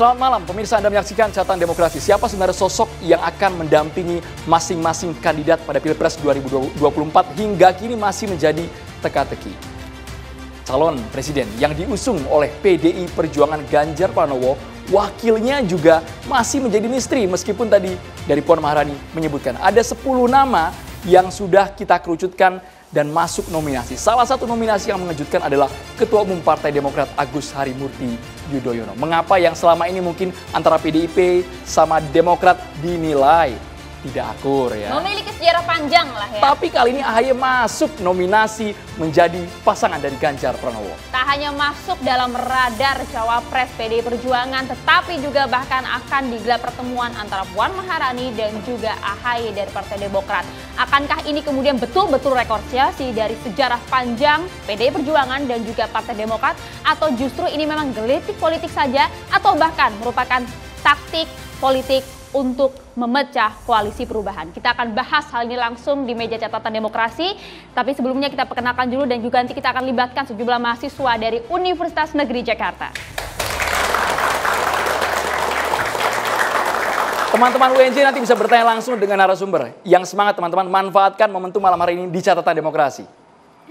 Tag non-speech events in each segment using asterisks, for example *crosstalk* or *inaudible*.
Selamat malam, pemirsa Anda menyaksikan catatan demokrasi. Siapa sebenarnya sosok yang akan mendampingi masing-masing kandidat pada Pilpres 2024 hingga kini masih menjadi teka-teki. Calon presiden yang diusung oleh PDI Perjuangan Ganjar Pranowo, wakilnya juga masih menjadi misteri meskipun tadi dari Puan Maharani menyebutkan ada 10 nama yang sudah kita kerucutkan dan masuk nominasi. Salah satu nominasi yang mengejutkan adalah Ketua Umum Partai Demokrat Agus Harimurti Yudhoyono. Mengapa yang selama ini mungkin antara PDIP sama Demokrat dinilai tidak akur ya. Memiliki sejarah panjang lah ya. Tapi kali ini AHY masuk nominasi menjadi pasangan dari Ganjar Pranowo. Tak hanya masuk dalam radar cawapres PDI Perjuangan, tetapi juga bahkan akan digelar pertemuan antara Puan Maharani dan juga AHY dari Partai Demokrat. Akankah ini kemudian betul-betul rekonsiliasi dari sejarah panjang PDI Perjuangan dan juga Partai Demokrat? Atau justru ini memang gelitik politik saja atau bahkan merupakan taktik politik untuk memecah koalisi perubahan. Kita akan bahas hal ini langsung di meja catatan demokrasi. Tapi sebelumnya kita perkenalkan dulu dan juga nanti kita akan libatkan sejumlah mahasiswa dari Universitas Negeri Jakarta. Teman-teman UNJ nanti bisa bertanya langsung dengan narasumber. Yang semangat teman-teman manfaatkan momentum malam hari ini di catatan demokrasi.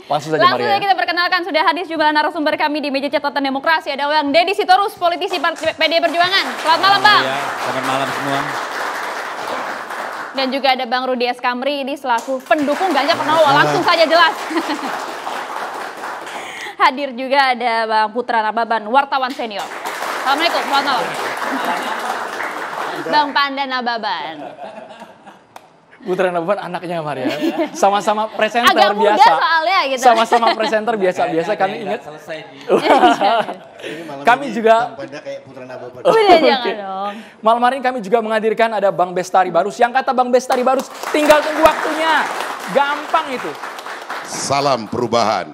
Langsung saja Langsung Maria. Ya. kita perkenalkan sudah hadir sejumlah narasumber kami di meja catatan demokrasi. Ada yang Deddy Sitorus, politisi PD Perjuangan. Selamat malam Bang. Iya, selamat malam semua. Dan juga ada Bang Rudi S. Kamri ini selaku pendukung Ganjar Pranowo. Langsung saja jelas. *laughs* Hadir juga ada Bang Putra Nababan wartawan senior. Assalamualaikum, selamat malam. Bang Panda Nababan. Putra Novan anaknya Maria. Sama-sama presenter Agak biasa. soalnya gitu. Sama-sama presenter biasa-biasa kami ingat. Iya, iya. kami juga Malam hari ini kami juga menghadirkan ada Bang Bestari Barus. Yang kata Bang Bestari Barus tinggal tunggu waktunya. Gampang itu. Salam perubahan.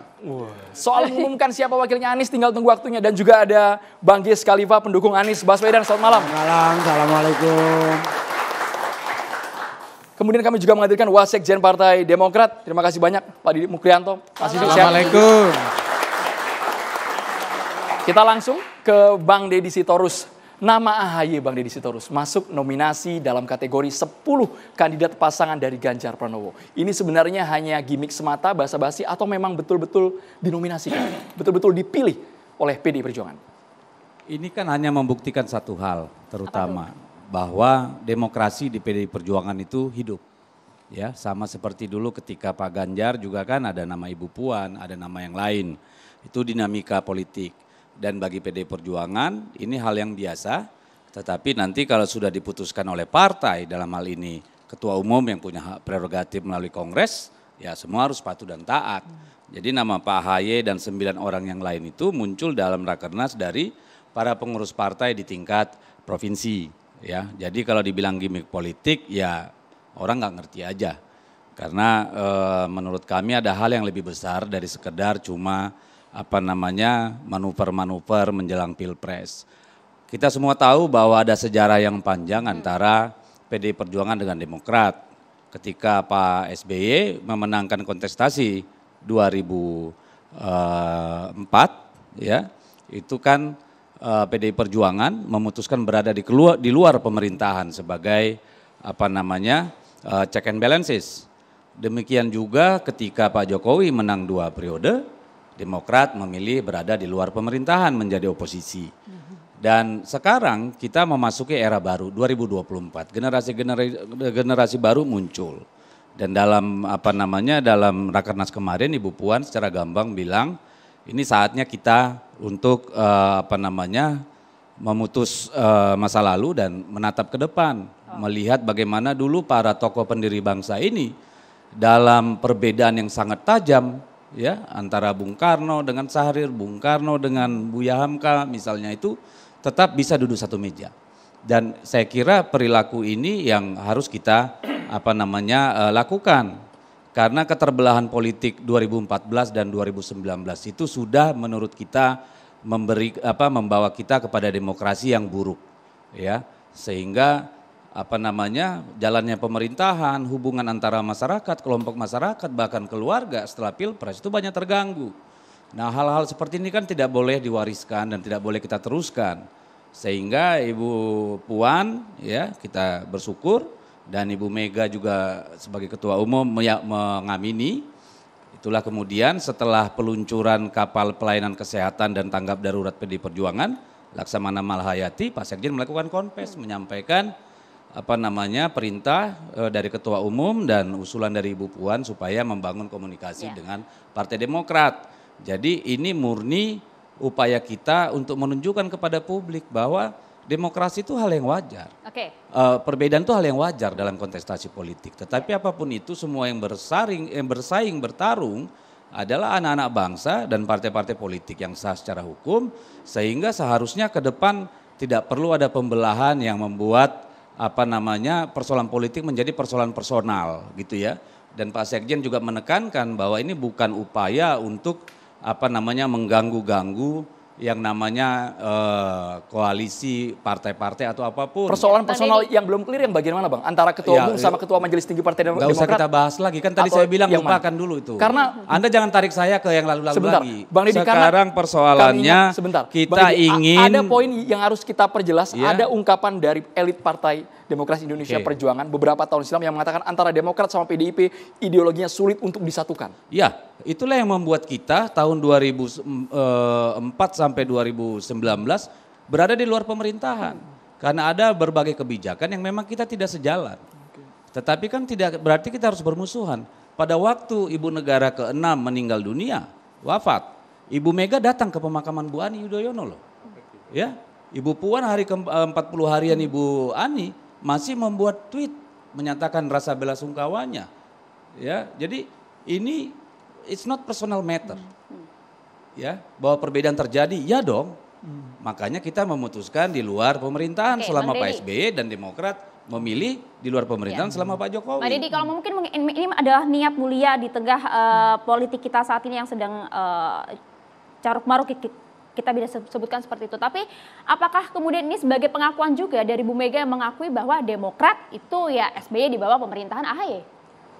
Soal mengumumkan siapa wakilnya Anies tinggal tunggu waktunya dan juga ada Bang Gis Khalifa pendukung Anies Baswedan. Selamat malam. Selamat malam. Assalamualaikum. Kemudian kami juga menghadirkan Wasekjen Partai Demokrat. Terima kasih banyak Pak Didi Mukrianto. Kasih Assalamualaikum. Kita langsung ke Bang Deddy Sitorus. Nama AHY Bang Deddy Sitorus masuk nominasi dalam kategori 10 kandidat pasangan dari Ganjar Pranowo. Ini sebenarnya hanya gimmick semata basa-basi atau memang betul-betul dinominasikan, betul-betul dipilih oleh PD Perjuangan? Ini kan hanya membuktikan satu hal terutama bahwa demokrasi di PDI Perjuangan itu hidup. Ya, sama seperti dulu ketika Pak Ganjar juga kan ada nama Ibu Puan, ada nama yang lain. Itu dinamika politik. Dan bagi PDI Perjuangan ini hal yang biasa, tetapi nanti kalau sudah diputuskan oleh partai dalam hal ini ketua umum yang punya hak prerogatif melalui kongres, ya semua harus patuh dan taat. Jadi nama Pak Haye dan sembilan orang yang lain itu muncul dalam rakernas dari para pengurus partai di tingkat provinsi ya jadi kalau dibilang gimmick politik ya orang nggak ngerti aja karena e, menurut kami ada hal yang lebih besar dari sekedar cuma apa namanya manuver-manuver menjelang pilpres kita semua tahu bahwa ada sejarah yang panjang antara PDI Perjuangan dengan Demokrat ketika Pak SBY memenangkan kontestasi 2004 eh, ya itu kan Eh, PDI Perjuangan memutuskan berada di keluar di luar pemerintahan sebagai apa namanya eh, check and balances. Demikian juga ketika Pak Jokowi menang dua periode, Demokrat memilih berada di luar pemerintahan menjadi oposisi. Dan sekarang kita memasuki era baru 2024. Generasi generasi, generasi baru muncul. Dan dalam apa namanya dalam rakernas kemarin Ibu Puan secara gampang bilang ini saatnya kita untuk uh, apa namanya memutus uh, masa lalu dan menatap ke depan, oh. melihat bagaimana dulu para tokoh pendiri bangsa ini dalam perbedaan yang sangat tajam ya antara Bung Karno dengan Sahrir, Bung Karno dengan Buya Hamka misalnya itu tetap bisa duduk satu meja. Dan saya kira perilaku ini yang harus kita apa namanya eh, lakukan karena keterbelahan politik 2014 dan 2019 itu sudah menurut kita memberi apa membawa kita kepada demokrasi yang buruk ya. Sehingga apa namanya jalannya pemerintahan, hubungan antara masyarakat, kelompok masyarakat bahkan keluarga setelah Pilpres itu banyak terganggu. Nah, hal-hal seperti ini kan tidak boleh diwariskan dan tidak boleh kita teruskan. Sehingga Ibu Puan ya kita bersyukur dan Ibu Mega juga sebagai ketua umum mengamini. Itulah kemudian setelah peluncuran kapal pelayanan kesehatan dan tanggap darurat PD Perjuangan, Laksamana Malhayati, Pak Sekjen melakukan konfes menyampaikan apa namanya perintah eh, dari ketua umum dan usulan dari Ibu Puan supaya membangun komunikasi ya. dengan Partai Demokrat. Jadi ini murni upaya kita untuk menunjukkan kepada publik bahwa demokrasi itu hal yang wajar. Oke. Okay. Uh, eh, perbedaan itu hal yang wajar dalam kontestasi politik. Tetapi apapun itu semua yang bersaring yang bersaing bertarung adalah anak-anak bangsa dan partai-partai politik yang sah secara hukum sehingga seharusnya ke depan tidak perlu ada pembelahan yang membuat apa namanya persoalan politik menjadi persoalan personal gitu ya. Dan Pak Sekjen juga menekankan bahwa ini bukan upaya untuk apa namanya mengganggu-ganggu yang namanya uh, koalisi partai-partai atau apapun. Persoalan personal tadi... yang belum clear yang bagian Bang? Antara ketua ya, umum sama eh, ketua Majelis Tinggi Partai Demokrat? Gak usah kita bahas lagi kan tadi saya bilang lupakan dulu itu. Karena Anda jangan tarik saya ke yang lalu-lalu lagi. Bang Didi, Sekarang persoalannya ingin, sebentar. kita Bang Didi, ingin ada poin yang harus kita perjelas, ya? ada ungkapan dari elit Partai Demokrasi Indonesia okay. Perjuangan beberapa tahun silam yang mengatakan antara Demokrat sama PDIP ideologinya sulit untuk disatukan. Ya, itulah yang membuat kita tahun 2004 eh, sampai sampai 2019 berada di luar pemerintahan karena ada berbagai kebijakan yang memang kita tidak sejalan. Tetapi kan tidak berarti kita harus bermusuhan. Pada waktu ibu negara ke-6 meninggal dunia, wafat, Ibu Mega datang ke pemakaman Bu Ani Yudhoyono loh. Ya, Ibu Puan hari ke-40 eh, harian Ibu Ani masih membuat tweet menyatakan rasa bela sungkawanya. Ya, jadi ini it's not personal matter ya bahwa perbedaan terjadi ya dong hmm. makanya kita memutuskan di luar pemerintahan Oke, selama Pak SBY dan Demokrat memilih di luar pemerintahan ya. selama Pak Jokowi. Pak Deddy, kalau mungkin ini adalah niat mulia di tengah uh, politik kita saat ini yang sedang uh, caruk maruk kita bisa sebutkan seperti itu. Tapi apakah kemudian ini sebagai pengakuan juga dari Bu Mega yang mengakui bahwa Demokrat itu ya SBY di bawah pemerintahan AHY?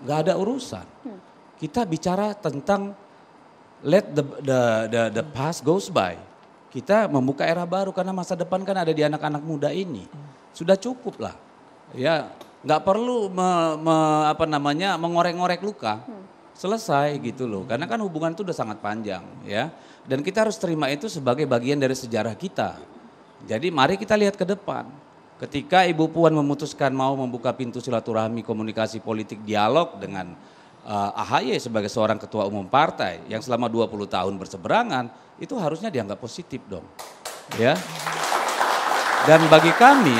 Gak ada urusan. Hmm. Kita bicara tentang let the, the the the past goes by. Kita membuka era baru karena masa depan kan ada di anak-anak muda ini. Sudah cukup lah. Ya, nggak perlu me, me, apa namanya mengorek-ngorek luka. Selesai gitu loh. Karena kan hubungan itu udah sangat panjang ya. Dan kita harus terima itu sebagai bagian dari sejarah kita. Jadi mari kita lihat ke depan. Ketika Ibu Puan memutuskan mau membuka pintu silaturahmi komunikasi politik dialog dengan uh, eh, AHY sebagai seorang ketua umum partai yang selama 20 tahun berseberangan itu harusnya dianggap positif dong. Ya. Dan bagi kami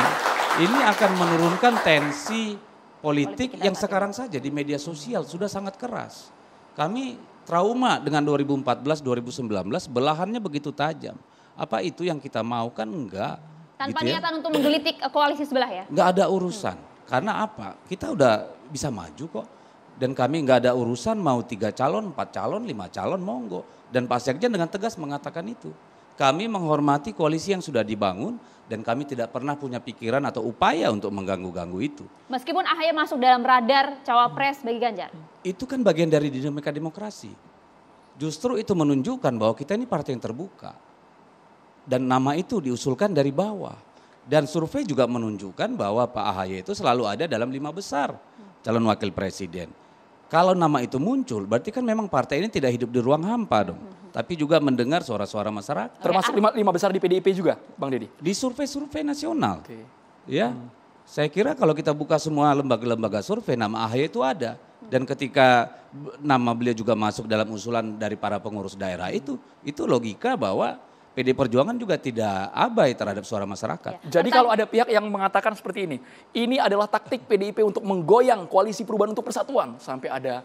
ini akan menurunkan tensi politik, yang sekarang saja di media sosial sudah sangat keras. Kami trauma dengan 2014 2019 belahannya begitu tajam. Apa itu yang kita mau kan enggak? Tanpa gitu ya. niatan ya. untuk menggelitik eh, koalisi sebelah ya? Enggak ada urusan. Karena apa? Kita udah bisa maju kok dan kami nggak ada urusan mau tiga calon, empat calon, lima calon, monggo. Dan Pak Sekjen dengan tegas mengatakan itu. Kami menghormati koalisi yang sudah dibangun dan kami tidak pernah punya pikiran atau upaya untuk mengganggu-ganggu itu. Meskipun AHY masuk dalam radar cawapres bagi Ganjar? Itu kan bagian dari dinamika demokrasi. Justru itu menunjukkan bahwa kita ini partai yang terbuka. Dan nama itu diusulkan dari bawah. Dan survei juga menunjukkan bahwa Pak AHY itu selalu ada dalam lima besar calon wakil presiden. Kalau nama itu muncul, berarti kan memang partai ini tidak hidup di ruang hampa dong. Tapi juga mendengar suara-suara masyarakat. Termasuk iya. lima, lima besar di PDIP juga, Bang Deddy? Di survei-survei nasional. Okay. Ya, hmm. saya kira kalau kita buka semua lembaga-lembaga survei, nama AHY itu ada. Dan ketika nama beliau juga masuk dalam usulan dari para pengurus daerah itu, itu logika bahwa PD Perjuangan juga tidak abai terhadap suara masyarakat. Ya. Jadi kalau ada pihak yang mengatakan seperti ini, ini adalah taktik PDIP untuk menggoyang koalisi perubahan untuk persatuan sampai ada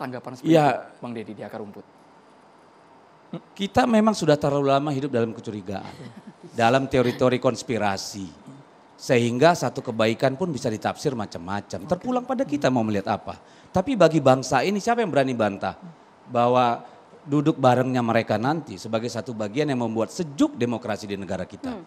tanggapan seperti ya. itu, Bang Deddy di akar rumput. Kita memang sudah terlalu lama hidup dalam kecurigaan, dalam teori-teori konspirasi. Sehingga satu kebaikan pun bisa ditafsir macam-macam. Terpulang pada kita mau melihat apa. Tapi bagi bangsa ini siapa yang berani bantah bahwa duduk barengnya mereka nanti sebagai satu bagian yang membuat sejuk demokrasi di negara kita. Hmm.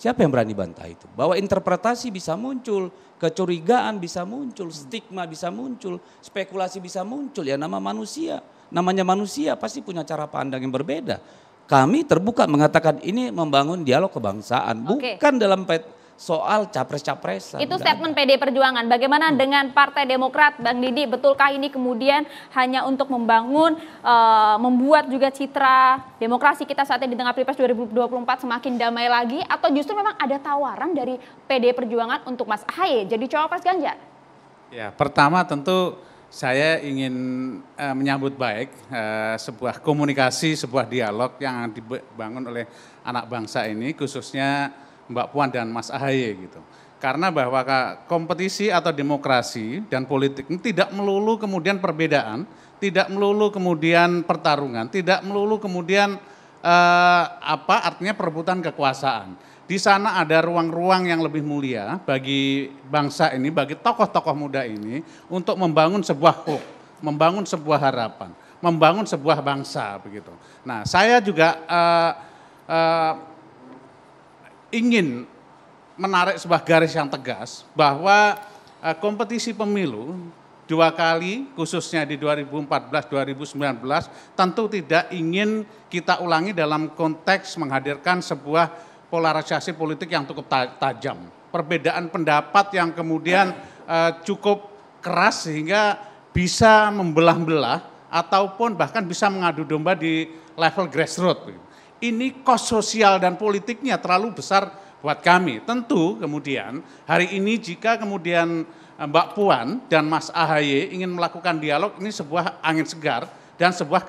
Siapa yang berani bantah itu? Bahwa interpretasi bisa muncul, kecurigaan bisa muncul, stigma bisa muncul, spekulasi bisa muncul. Ya nama manusia, namanya manusia pasti punya cara pandang yang berbeda. Kami terbuka mengatakan ini membangun dialog kebangsaan, okay. bukan dalam soal capres-capresan. Itu statement PD Perjuangan. Bagaimana hmm. dengan Partai Demokrat, Bang Didi? Betulkah ini kemudian hanya untuk membangun, uh, membuat juga citra demokrasi kita saat ini di tengah Pilpres 2024 semakin damai lagi? Atau justru memang ada tawaran dari PD Perjuangan untuk Mas Ahaye jadi cawapres Ganjar? Ya, pertama tentu saya ingin uh, menyambut baik uh, sebuah komunikasi, sebuah dialog yang dibangun oleh anak bangsa ini, khususnya Mbak Puan dan Mas Ahaye gitu. Karena bahwa kompetisi atau demokrasi dan politik ini tidak melulu kemudian perbedaan, tidak melulu kemudian pertarungan, tidak melulu kemudian eh, apa artinya perebutan kekuasaan. Di sana ada ruang-ruang yang lebih mulia bagi bangsa ini, bagi tokoh-tokoh muda ini untuk membangun sebuah hope, membangun sebuah harapan, membangun sebuah bangsa begitu. Nah, saya juga eh, eh, ingin menarik sebuah garis yang tegas bahwa eh, kompetisi pemilu dua kali khususnya di 2014-2019 tentu tidak ingin kita ulangi dalam konteks menghadirkan sebuah polarisasi politik yang cukup tajam. Perbedaan pendapat yang kemudian eh, cukup keras sehingga bisa membelah-belah ataupun bahkan bisa mengadu domba di level grassroots ini kos sosial dan politiknya terlalu besar buat kami. Tentu kemudian hari ini jika kemudian eh, Mbak Puan dan Mas Ahaye ingin melakukan dialog ini sebuah angin segar dan sebuah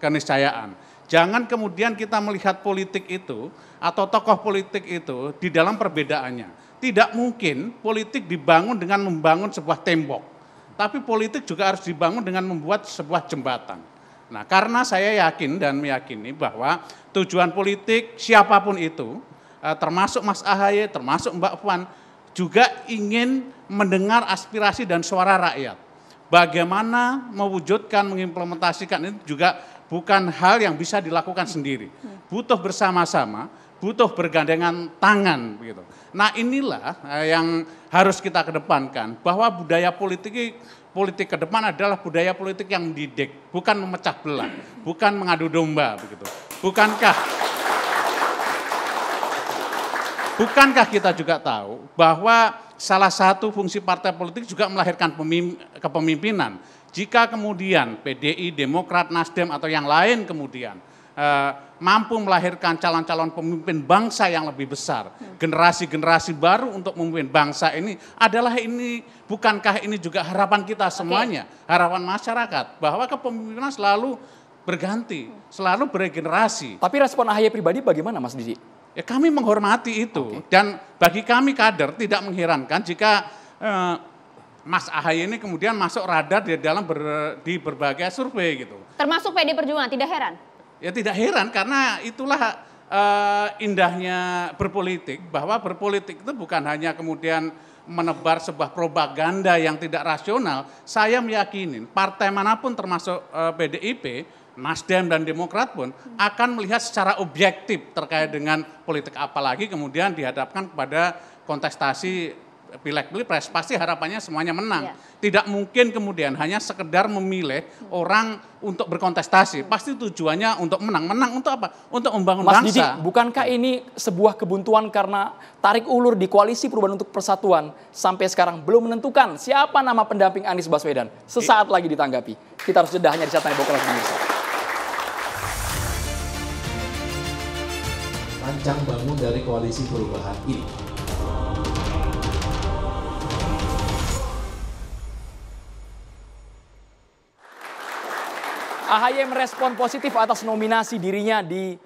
keniscayaan. Jangan kemudian kita melihat politik itu atau tokoh politik itu di dalam perbedaannya. Tidak mungkin politik dibangun dengan membangun sebuah tembok. Tapi politik juga harus dibangun dengan membuat sebuah jembatan. Nah, karena saya yakin dan meyakini bahwa tujuan politik siapapun itu, eh, termasuk Mas Ahaye, termasuk Mbak Puan, juga ingin mendengar aspirasi dan suara rakyat. Bagaimana mewujudkan, mengimplementasikan ini juga bukan hal yang bisa dilakukan sendiri. Butuh bersama-sama, butuh bergandengan tangan. Begitu. Nah inilah eh, yang harus kita kedepankan, bahwa budaya politik politik ke depan adalah budaya politik yang didik, bukan memecah belah, bukan mengadu domba begitu. Bukankah Bukankah kita juga tahu bahwa salah satu fungsi partai politik juga melahirkan kepemimpinan. Jika kemudian PDI, Demokrat, Nasdem atau yang lain kemudian eh, mampu melahirkan calon-calon pemimpin bangsa yang lebih besar, generasi-generasi baru untuk memimpin bangsa ini adalah ini bukankah ini juga harapan kita semuanya, harapan masyarakat bahwa kepemimpinan selalu berganti, selalu beregenerasi. Tapi respon AHY pribadi bagaimana Mas Didi? Ya kami menghormati itu okay. dan bagi kami kader tidak mengherankan jika eh, Mas AHY ini kemudian masuk radar di dalam ber, di berbagai survei gitu. Termasuk PD Perjuangan tidak heran? Ya tidak heran karena itulah eh, indahnya berpolitik bahwa berpolitik itu bukan hanya kemudian menebar sebuah propaganda yang tidak rasional. Saya meyakini partai manapun termasuk eh, PDIP Nasdem dan Demokrat pun akan melihat secara objektif terkait dengan politik apalagi kemudian dihadapkan kepada kontestasi pilek pilpres pasti harapannya semuanya menang. Ya. Tidak mungkin kemudian hanya sekedar memilih hmm. orang untuk berkontestasi. Hmm. Pasti tujuannya untuk menang. Menang untuk apa? Untuk membangun Mas bangsa. Didi, bukankah ini sebuah kebuntuan karena tarik ulur di koalisi perubahan untuk persatuan sampai sekarang belum menentukan siapa nama pendamping Anies Baswedan. Sesaat lagi ditanggapi. Kita harus jeda hanya di saat tanya rancang bangun dari koalisi perubahan ini. AHY merespon positif atas nominasi dirinya di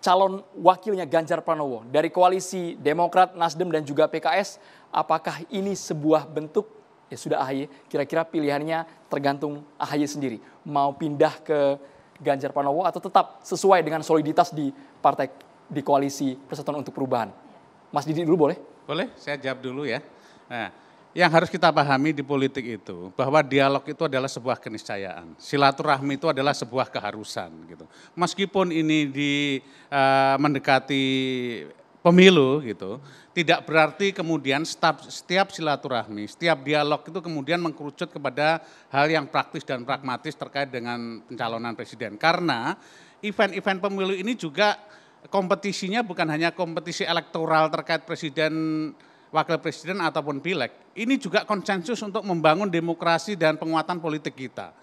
calon wakilnya Ganjar Pranowo dari koalisi Demokrat, Nasdem dan juga PKS. Apakah ini sebuah bentuk ya sudah AHY kira-kira pilihannya tergantung AHY sendiri mau pindah ke Ganjar Pranowo atau tetap sesuai dengan soliditas di partai di koalisi Persatuan untuk Perubahan. Mas Didi dulu boleh? Boleh, saya jawab dulu ya. Nah, yang harus kita pahami di politik itu bahwa dialog itu adalah sebuah keniscayaan, silaturahmi itu adalah sebuah keharusan gitu. Meskipun ini di uh, mendekati pemilu gitu, tidak berarti kemudian setiap, setiap silaturahmi, setiap dialog itu kemudian mengkerucut kepada hal yang praktis dan pragmatis terkait dengan pencalonan presiden. Karena event-event pemilu ini juga kompetisinya bukan hanya kompetisi elektoral terkait presiden, wakil presiden ataupun pileg. Ini juga konsensus untuk membangun demokrasi dan penguatan politik kita.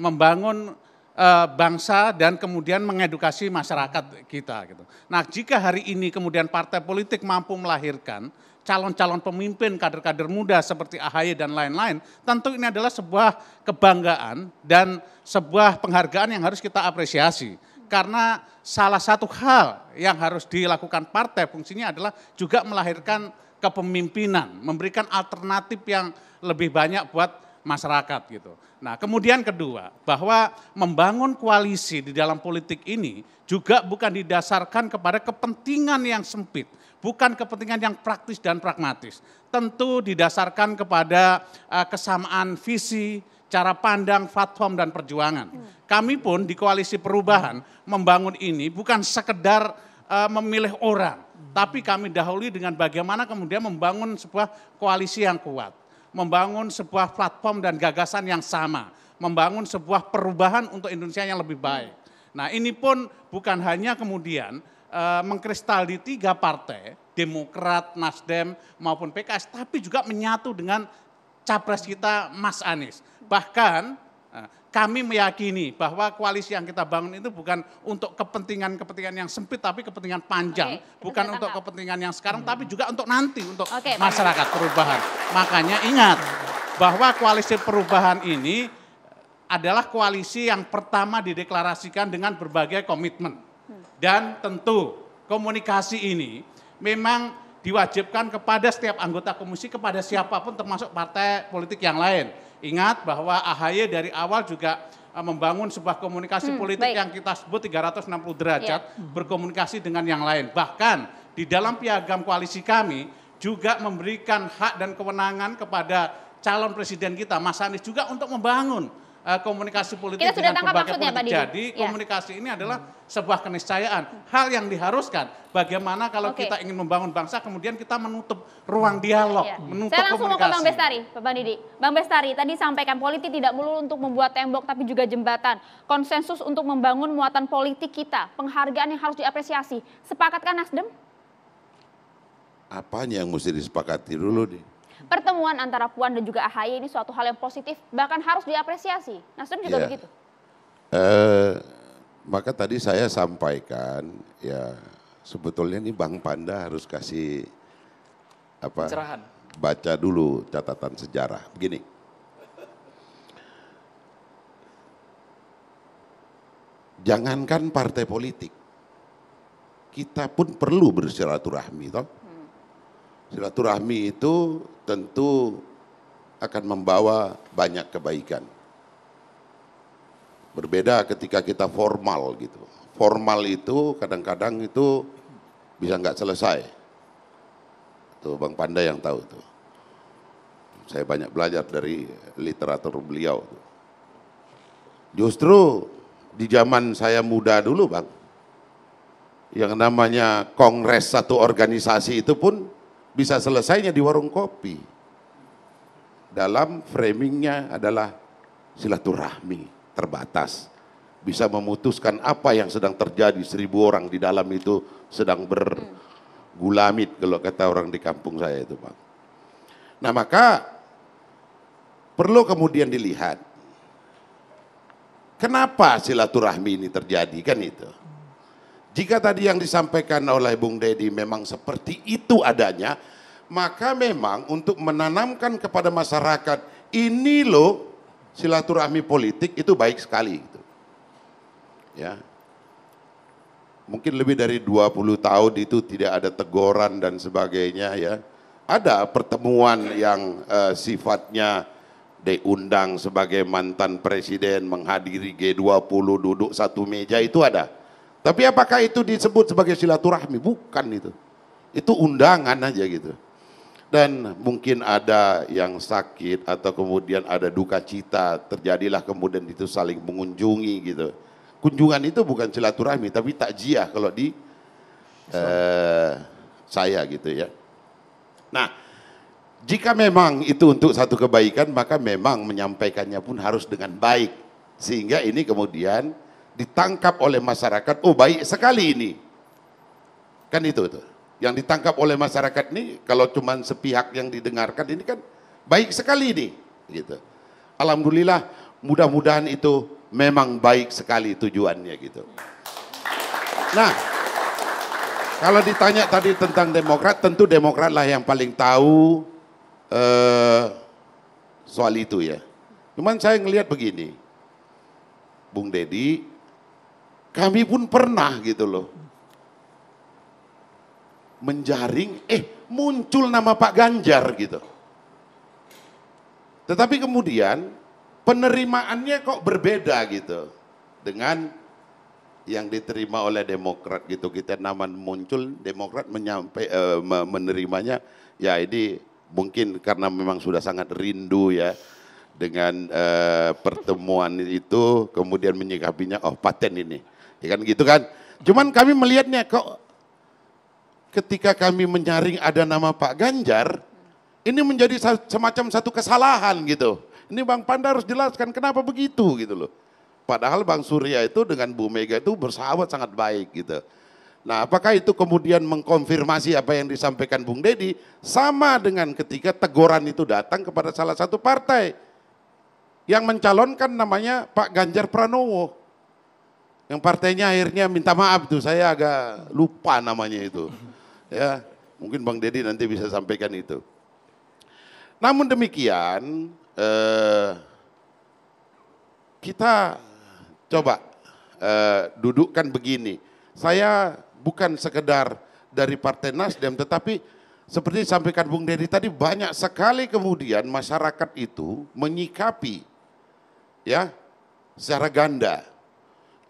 Membangun eh, bangsa dan kemudian mengedukasi masyarakat kita gitu. Nah, jika hari ini kemudian partai politik mampu melahirkan calon-calon pemimpin kader-kader muda seperti AHY dan lain-lain, tentu ini adalah sebuah kebanggaan dan sebuah penghargaan yang harus kita apresiasi karena salah satu hal yang harus dilakukan partai fungsinya adalah juga melahirkan kepemimpinan, memberikan alternatif yang lebih banyak buat masyarakat gitu. Nah, kemudian kedua, bahwa membangun koalisi di dalam politik ini juga bukan didasarkan kepada kepentingan yang sempit, bukan kepentingan yang praktis dan pragmatis. Tentu didasarkan kepada eh, kesamaan visi, cara pandang, platform, dan perjuangan. Kami pun di Koalisi Perubahan membangun ini bukan sekedar uh, memilih orang, tapi kami dahului dengan bagaimana kemudian membangun sebuah koalisi yang kuat, membangun sebuah platform dan gagasan yang sama, membangun sebuah perubahan untuk Indonesia yang lebih baik. Nah ini pun bukan hanya kemudian uh, eh, mengkristal di tiga partai, Demokrat, Nasdem maupun PKS, tapi juga menyatu dengan capres kita Mas Anies. Bahkan eh, kami meyakini bahwa koalisi yang kita bangun itu bukan untuk kepentingan-kepentingan yang sempit tapi kepentingan panjang, Oke, bukan untuk tangkap. kepentingan yang sekarang hmm. tapi juga untuk nanti untuk Oke, masyarakat perubahan. Makanya ingat bahwa koalisi perubahan ini adalah koalisi yang pertama dideklarasikan dengan berbagai komitmen. Dan tentu komunikasi ini memang diwajibkan kepada setiap anggota komisi, kepada siapapun termasuk partai politik yang lain. Ingat bahwa AHY dari awal juga eh, membangun sebuah komunikasi hmm, politik baik. yang kita sebut 360 derajat yeah. berkomunikasi dengan yang lain. Bahkan di dalam piagam koalisi kami juga memberikan hak dan kewenangan kepada calon presiden kita Mas Anies juga untuk membangun uh, komunikasi politik Kita sudah dengan tangkap maksudnya politik. Pak Jadi ya. komunikasi ini adalah sebuah keniscayaan, hal yang diharuskan. Bagaimana kalau okay. kita ingin membangun bangsa kemudian kita menutup ruang dialog, ya. menutup Saya langsung mau ke Bang Bestari, Bang Didi. Bang Bestari, tadi sampaikan politik tidak melulu untuk membuat tembok tapi juga jembatan. Konsensus untuk membangun muatan politik kita, penghargaan yang harus diapresiasi. sepakatkan Nasdem? Apanya yang mesti disepakati dulu nih? pertemuan antara Puan dan juga AHY ini suatu hal yang positif, bahkan harus diapresiasi. Nasdem juga ya. begitu. Uh, maka tadi saya sampaikan, ya sebetulnya ini Bang Panda harus kasih apa? Cerahan. Baca dulu catatan sejarah. Begini. Jangankan partai politik, kita pun perlu bersilaturahmi, toh Silaturahmi itu tentu akan membawa banyak kebaikan. Berbeda ketika kita formal gitu. Formal itu kadang-kadang itu bisa nggak selesai. Tuh Bang Panda yang tahu tuh. Saya banyak belajar dari literatur beliau. Justru di zaman saya muda dulu Bang, yang namanya kongres satu organisasi itu pun bisa selesainya di warung kopi. Dalam framingnya adalah silaturahmi terbatas. Bisa memutuskan apa yang sedang terjadi seribu orang di dalam itu sedang bergulamit kalau kata orang di kampung saya itu Pak. Nah maka perlu kemudian dilihat kenapa silaturahmi ini terjadi kan itu. Jika tadi yang disampaikan oleh Bung Dedi memang seperti itu adanya, maka memang untuk menanamkan kepada masyarakat ini loh silaturahmi politik itu baik sekali gitu. Ya. Mungkin lebih dari 20 tahun itu tidak ada teguran dan sebagainya ya. Ada pertemuan yang uh, sifatnya diundang sebagai mantan presiden menghadiri G20 duduk satu meja itu ada tapi apakah itu disebut sebagai silaturahmi? Bukan itu. Itu undangan aja gitu. Dan mungkin ada yang sakit atau kemudian ada duka cita, terjadilah kemudian itu saling mengunjungi gitu. Kunjungan itu bukan silaturahmi tapi takjiah kalau di eh, saya gitu ya. Nah, jika memang itu untuk satu kebaikan maka memang menyampaikannya pun harus dengan baik sehingga ini kemudian ditangkap oleh masyarakat, oh baik sekali ini. Kan itu tuh. Yang ditangkap oleh masyarakat ini kalau cuma sepihak yang didengarkan ini kan baik sekali ini gitu. Alhamdulillah mudah-mudahan itu memang baik sekali tujuannya gitu. Nah, kalau ditanya tadi tentang Demokrat, tentu Demokrat lah yang paling tahu eh, soal itu ya. Cuman saya ngelihat begini, Bung Deddy. Kami pun pernah gitu loh. Menjaring, eh muncul nama Pak Ganjar gitu. Tetapi kemudian penerimaannya kok berbeda gitu. Dengan yang diterima oleh Demokrat gitu. Kita nama muncul, Demokrat menyampe, eh, menerimanya ya ini mungkin karena memang sudah sangat rindu ya dengan eh, pertemuan itu kemudian menyikapinya oh paten ini Ya kan gitu kan. Cuman kami melihatnya kok ketika kami menyaring ada nama Pak Ganjar, ini menjadi semacam satu kesalahan gitu. Ini Bang Panda harus jelaskan kenapa begitu gitu loh. Padahal Bang Surya itu dengan Bu Mega itu bersahabat sangat baik gitu. Nah apakah itu kemudian mengkonfirmasi apa yang disampaikan Bung Deddy sama dengan ketika teguran itu datang kepada salah satu partai yang mencalonkan namanya Pak Ganjar Pranowo. Yang partainya akhirnya minta maaf tuh, saya agak lupa namanya itu. Ya, mungkin Bang deddy nanti bisa sampaikan itu. Namun demikian, eh, kita coba eh, dudukkan begini. Saya bukan sekedar dari Partai Nasdem, tetapi seperti sampaikan Bung deddy tadi, banyak sekali kemudian masyarakat itu menyikapi ya secara ganda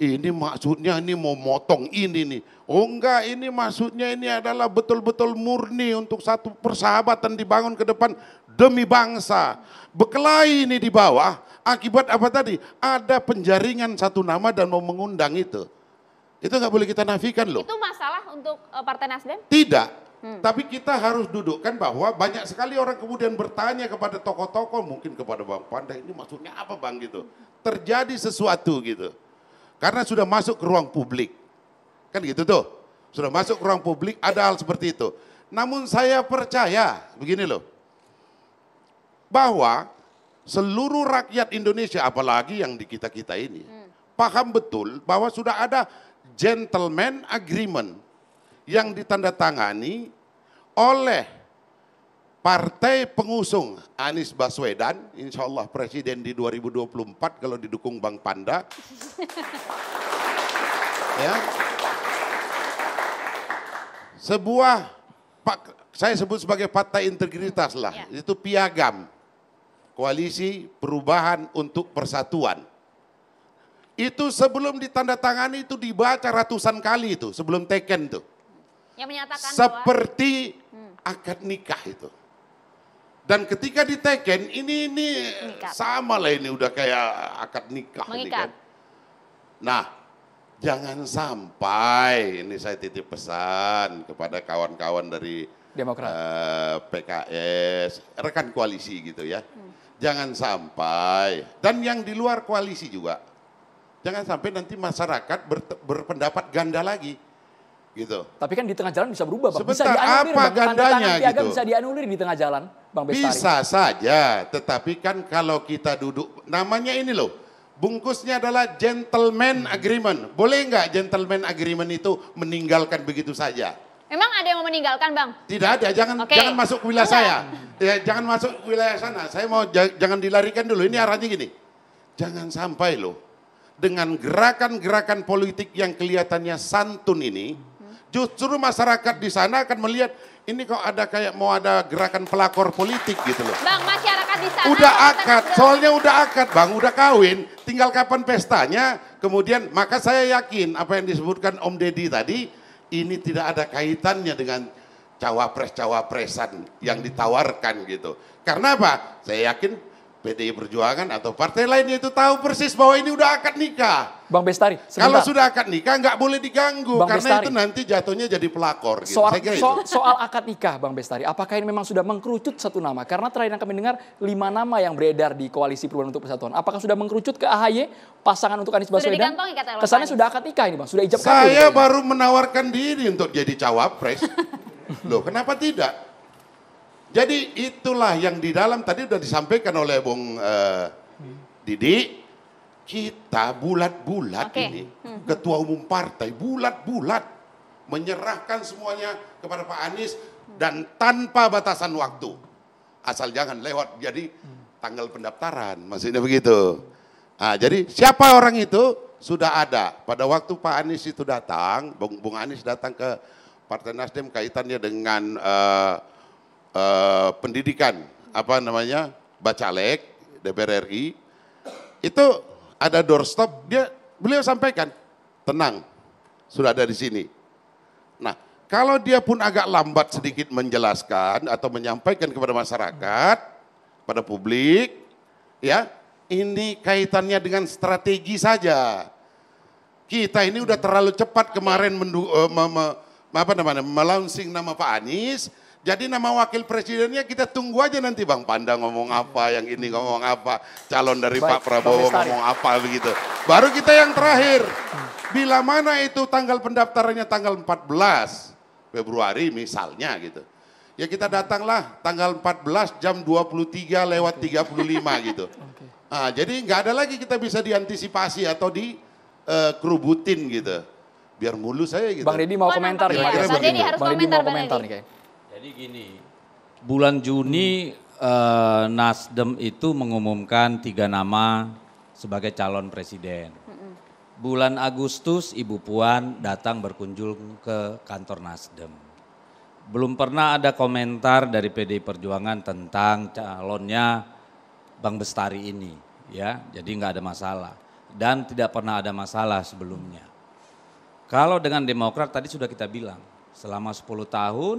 ini maksudnya ini mau motong ini nih. Oh enggak, ini maksudnya ini adalah betul-betul murni untuk satu persahabatan dibangun ke depan demi bangsa. Bekelai ini di bawah, akibat apa tadi? Ada penjaringan satu nama dan mau mengundang itu. Itu nggak boleh kita nafikan loh. Itu masalah untuk eh, Partai Nasdem? Tidak, Hmm. Tapi kita harus dudukkan bahwa banyak sekali orang kemudian bertanya kepada tokoh-tokoh, mungkin kepada Bang Pandai, ini maksudnya apa Bang gitu. Terjadi sesuatu gitu. Karena sudah masuk ke ruang publik. Kan gitu tuh. Sudah masuk ke ruang publik ada hal seperti itu. Namun saya percaya begini loh. Bahwa seluruh rakyat Indonesia apalagi yang di kita-kita ini hmm. paham betul bahwa sudah ada gentleman agreement yang ditandatangani oleh Partai pengusung Anies Baswedan, insya Allah presiden di 2024 kalau didukung Bang Panda. *laughs* ya. Sebuah, saya sebut sebagai partai integritas lah, ya. itu piagam. Koalisi perubahan untuk persatuan. Itu sebelum ditandatangani itu dibaca ratusan kali itu, sebelum teken itu. Yang menyatakan Seperti bahwa... Hmm. akad nikah itu. Dan ketika diteken ini ini sama lah ini udah kayak akad nikah. ini Kan. Nah, jangan sampai ini saya titip pesan kepada kawan-kawan dari Demokrat, uh, eh, PKS, rekan koalisi gitu ya. Hmm. Jangan sampai dan yang di luar koalisi juga. Jangan sampai nanti masyarakat ber, berpendapat ganda lagi gitu. Tapi kan di tengah jalan bisa berubah, Bang. Sebentar, bisa apa bang. gandanya tangan gitu? Bisa dianulir di tengah jalan, Bang Bestari. Bisa saja, tetapi kan kalau kita duduk, namanya ini loh, bungkusnya adalah gentleman hmm. agreement. Boleh nggak gentleman agreement itu meninggalkan begitu saja? Emang ada yang mau meninggalkan, Bang? Tidak ada, jangan okay. jangan masuk wilayah Enggak. saya. Ya, jangan masuk wilayah sana. Saya mau jangan dilarikan dulu. Ini arahnya gini. Jangan sampai loh dengan gerakan-gerakan politik yang kelihatannya santun ini, Justru masyarakat di sana akan melihat ini kok ada kayak mau ada gerakan pelakor politik gitu loh. Bang, masyarakat di sana udah akad, soalnya udah akad, Bang, udah kawin, tinggal kapan pestanya? Kemudian maka saya yakin apa yang disebutkan Om Deddy tadi ini tidak ada kaitannya dengan cawapres-cawapresan yang ditawarkan gitu. Karena apa? Saya yakin PDI Perjuangan atau partai lainnya itu tahu persis bahwa ini udah akad nikah. Bang Bestari, sebentar. kalau sudah akad nikah nggak boleh diganggu Bang karena Bestari. itu nanti jatuhnya jadi pelakor. Gitu. Soal, so, itu. soal akad nikah, Bang Bestari, apakah ini memang sudah mengkerucut satu nama? Karena terakhir yang kami dengar lima nama yang beredar di koalisi perubahan untuk persatuan. Apakah sudah mengkerucut ke AHY pasangan untuk Anies Baswedan? Kesannya sudah akad nikah ini, Bang. Sudah ijab Saya baru menawarkan diri untuk jadi cawapres. *laughs* Loh, kenapa tidak? Jadi itulah yang di dalam tadi sudah disampaikan oleh Bung uh, Didi. Kita bulat-bulat okay. ini, hmm. ketua umum partai bulat-bulat menyerahkan semuanya kepada Pak Anies dan tanpa batasan waktu. Asal jangan lewat jadi tanggal pendaftaran, maksudnya begitu. Nah, jadi siapa orang itu sudah ada. Pada waktu Pak Anies itu datang, Bung, Bung Anies datang ke Partai Nasdem kaitannya dengan uh, Eh, pendidikan apa namanya bacalek DPR RI itu ada doorstop dia beliau sampaikan tenang sudah ada di sini. Nah kalau dia pun agak lambat sedikit menjelaskan atau menyampaikan kepada masyarakat pada publik ya ini kaitannya dengan strategi saja. Kita ini udah terlalu cepat kemarin mendu, uh, me, me, apa namanya, melaunching nama Pak Anies, jadi nama wakil presidennya kita tunggu aja nanti Bang Panda ngomong apa, yang ini ngomong apa, calon dari Baik, Pak Prabowo ngomong apa begitu. Baru kita yang terakhir. Bila mana itu tanggal pendaftarannya tanggal 14 Februari misalnya gitu. Ya kita datanglah tanggal 14 jam 23 lewat 35 *laughs* gitu. Nah, jadi nggak ada lagi kita bisa diantisipasi atau di uh, kerubutin gitu. Biar mulus saya gitu. Bang Deddy mau komentar. Bang Deddy harus komentar. Bang Deddy mau komentar nih kayak. Jadi gini, bulan Juni eh, Nasdem itu mengumumkan tiga nama sebagai calon presiden. Bulan Agustus Ibu Puan datang berkunjung ke kantor Nasdem. Belum pernah ada komentar dari PDI Perjuangan tentang calonnya Bang Bestari ini, ya. Jadi nggak ada masalah dan tidak pernah ada masalah sebelumnya. Kalau dengan Demokrat tadi sudah kita bilang, selama 10 tahun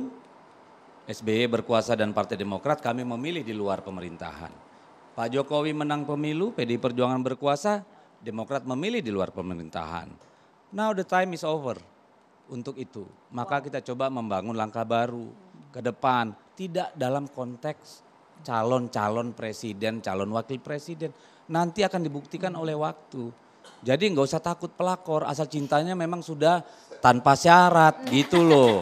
SBY berkuasa dan Partai Demokrat kami memilih di luar pemerintahan. Pak Jokowi menang pemilu, PDI Perjuangan berkuasa, Demokrat memilih di luar pemerintahan. Now the time is over untuk itu. Maka kita coba membangun langkah baru ke depan, tidak dalam konteks calon-calon presiden, calon wakil presiden. Nanti akan dibuktikan oleh waktu. Jadi nggak usah takut pelakor, asal cintanya memang sudah tanpa syarat gitu loh.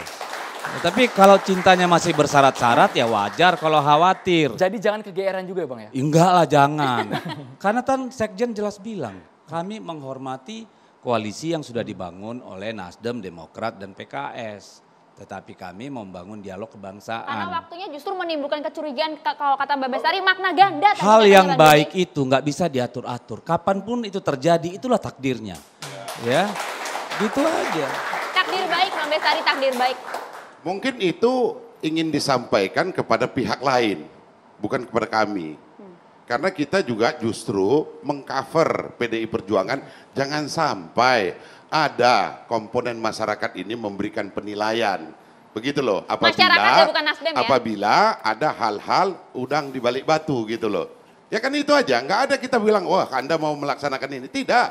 Ya, tapi kalau cintanya masih bersarat-sarat ya wajar kalau khawatir. Jadi jangan kegeeran juga ya Bang ya? Enggak lah jangan. *laughs* Karena kan Sekjen jelas bilang, kami menghormati koalisi yang sudah dibangun oleh Nasdem, Demokrat, dan PKS. Tetapi kami membangun dialog kebangsaan. Karena waktunya justru menimbulkan kecurigaan kalau kata Mbak Besari makna ganda. Hal kan yang baik ini. itu nggak bisa diatur-atur. Kapanpun itu terjadi itulah takdirnya. Ya, ya. gitu aja. Takdir baik Mbak Besari takdir baik. Mungkin itu ingin disampaikan kepada pihak lain, bukan kepada kami. Karena kita juga justru mengcover PDI Perjuangan, jangan sampai ada komponen masyarakat ini memberikan penilaian. Begitu loh, apabila ya, bukan ya? apabila ada hal-hal udang di balik batu gitu loh. Ya kan itu aja, nggak ada kita bilang, wah Anda mau melaksanakan ini. Tidak,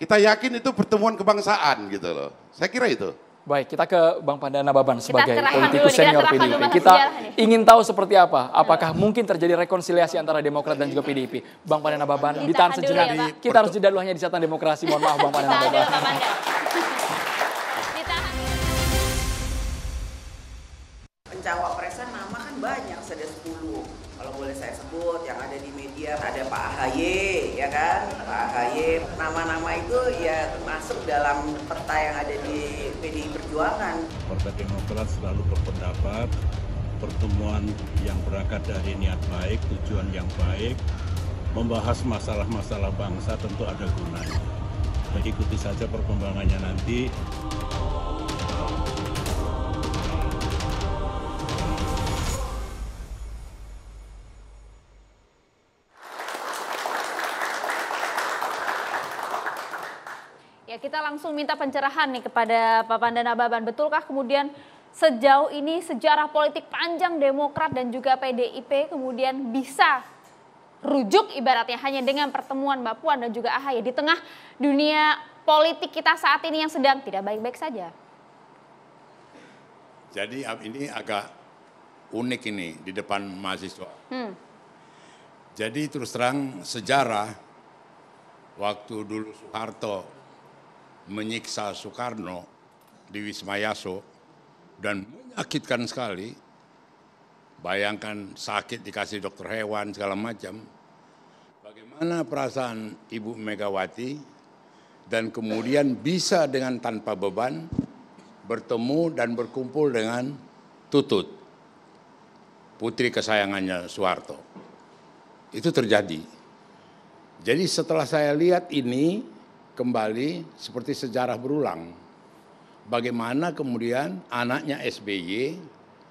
kita yakin itu pertemuan kebangsaan gitu loh. Saya kira itu. Baik, kita ke Bang Pandana Baban sebagai politikus senior kita PDIP. Kita iya. ingin tahu seperti apa, apakah iya. mungkin terjadi rekonsiliasi antara Demokrat dan juga PDIP. Bang Pandana Baban, ditahan sejenak. Ya, kita harus jeda dulu hanya di catatan demokrasi. Mohon maaf Bang Pandana Baban. Pencawapresan nama kan banyak, Ada 10. Kalau boleh saya sebut, yang ada di media ada Pak AHY, ya kan? Pak AHY, nama-nama itu ya masuk dalam peta yang ada di Perjuangan. Partai Demokrat selalu berpendapat pertemuan yang berangkat dari niat baik, tujuan yang baik, membahas masalah-masalah bangsa tentu ada gunanya. Ikuti saja perkembangannya nanti. kita langsung minta pencerahan nih kepada Pak Pandana Baban. Betulkah kemudian sejauh ini sejarah politik panjang Demokrat dan juga PDIP kemudian bisa rujuk ibaratnya hanya dengan pertemuan Mbak Puan dan juga AHY di tengah dunia politik kita saat ini yang sedang tidak baik-baik saja? Jadi ah, ini agak unik ini di depan mahasiswa. Hmm. Jadi terus terang sejarah waktu dulu Soeharto menyiksa Soekarno di Wisma Yaso dan menyakitkan sekali. Bayangkan sakit dikasih dokter hewan segala macam. Bagaimana perasaan Ibu Megawati dan kemudian bisa dengan tanpa beban bertemu dan berkumpul dengan Tutut, putri kesayangannya Soeharto. Itu terjadi. Jadi setelah saya lihat ini, kembali seperti sejarah berulang. Bagaimana kemudian anaknya SBY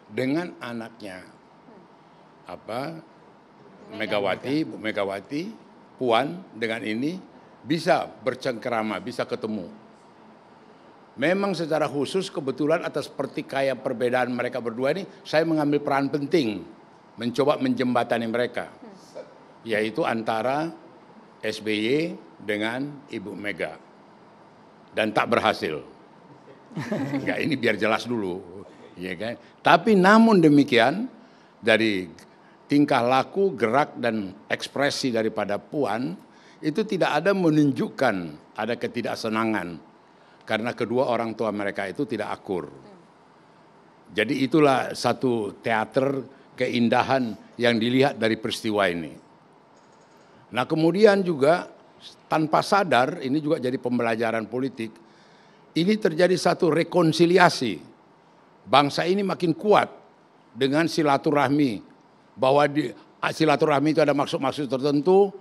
dengan anaknya apa Megawati, Bu Megawati, Puan dengan ini bisa bercengkerama, bisa ketemu. Memang secara khusus kebetulan atas pertikaian perbedaan mereka berdua ini saya mengambil peran penting mencoba menjembatani mereka. Hmm. Yaitu antara SBY dengan Ibu Mega dan tak berhasil. Enggak *laughs* ya, ini biar jelas dulu, ya kan? Tapi namun demikian dari tingkah laku, gerak dan ekspresi daripada Puan itu tidak ada menunjukkan ada ketidaksenangan karena kedua orang tua mereka itu tidak akur. Jadi itulah satu teater keindahan yang dilihat dari peristiwa ini. Nah kemudian juga tanpa sadar ini juga jadi pembelajaran politik. Ini terjadi satu rekonsiliasi. Bangsa ini makin kuat dengan silaturahmi bahwa di ah, silaturahmi itu ada maksud-maksud tertentu.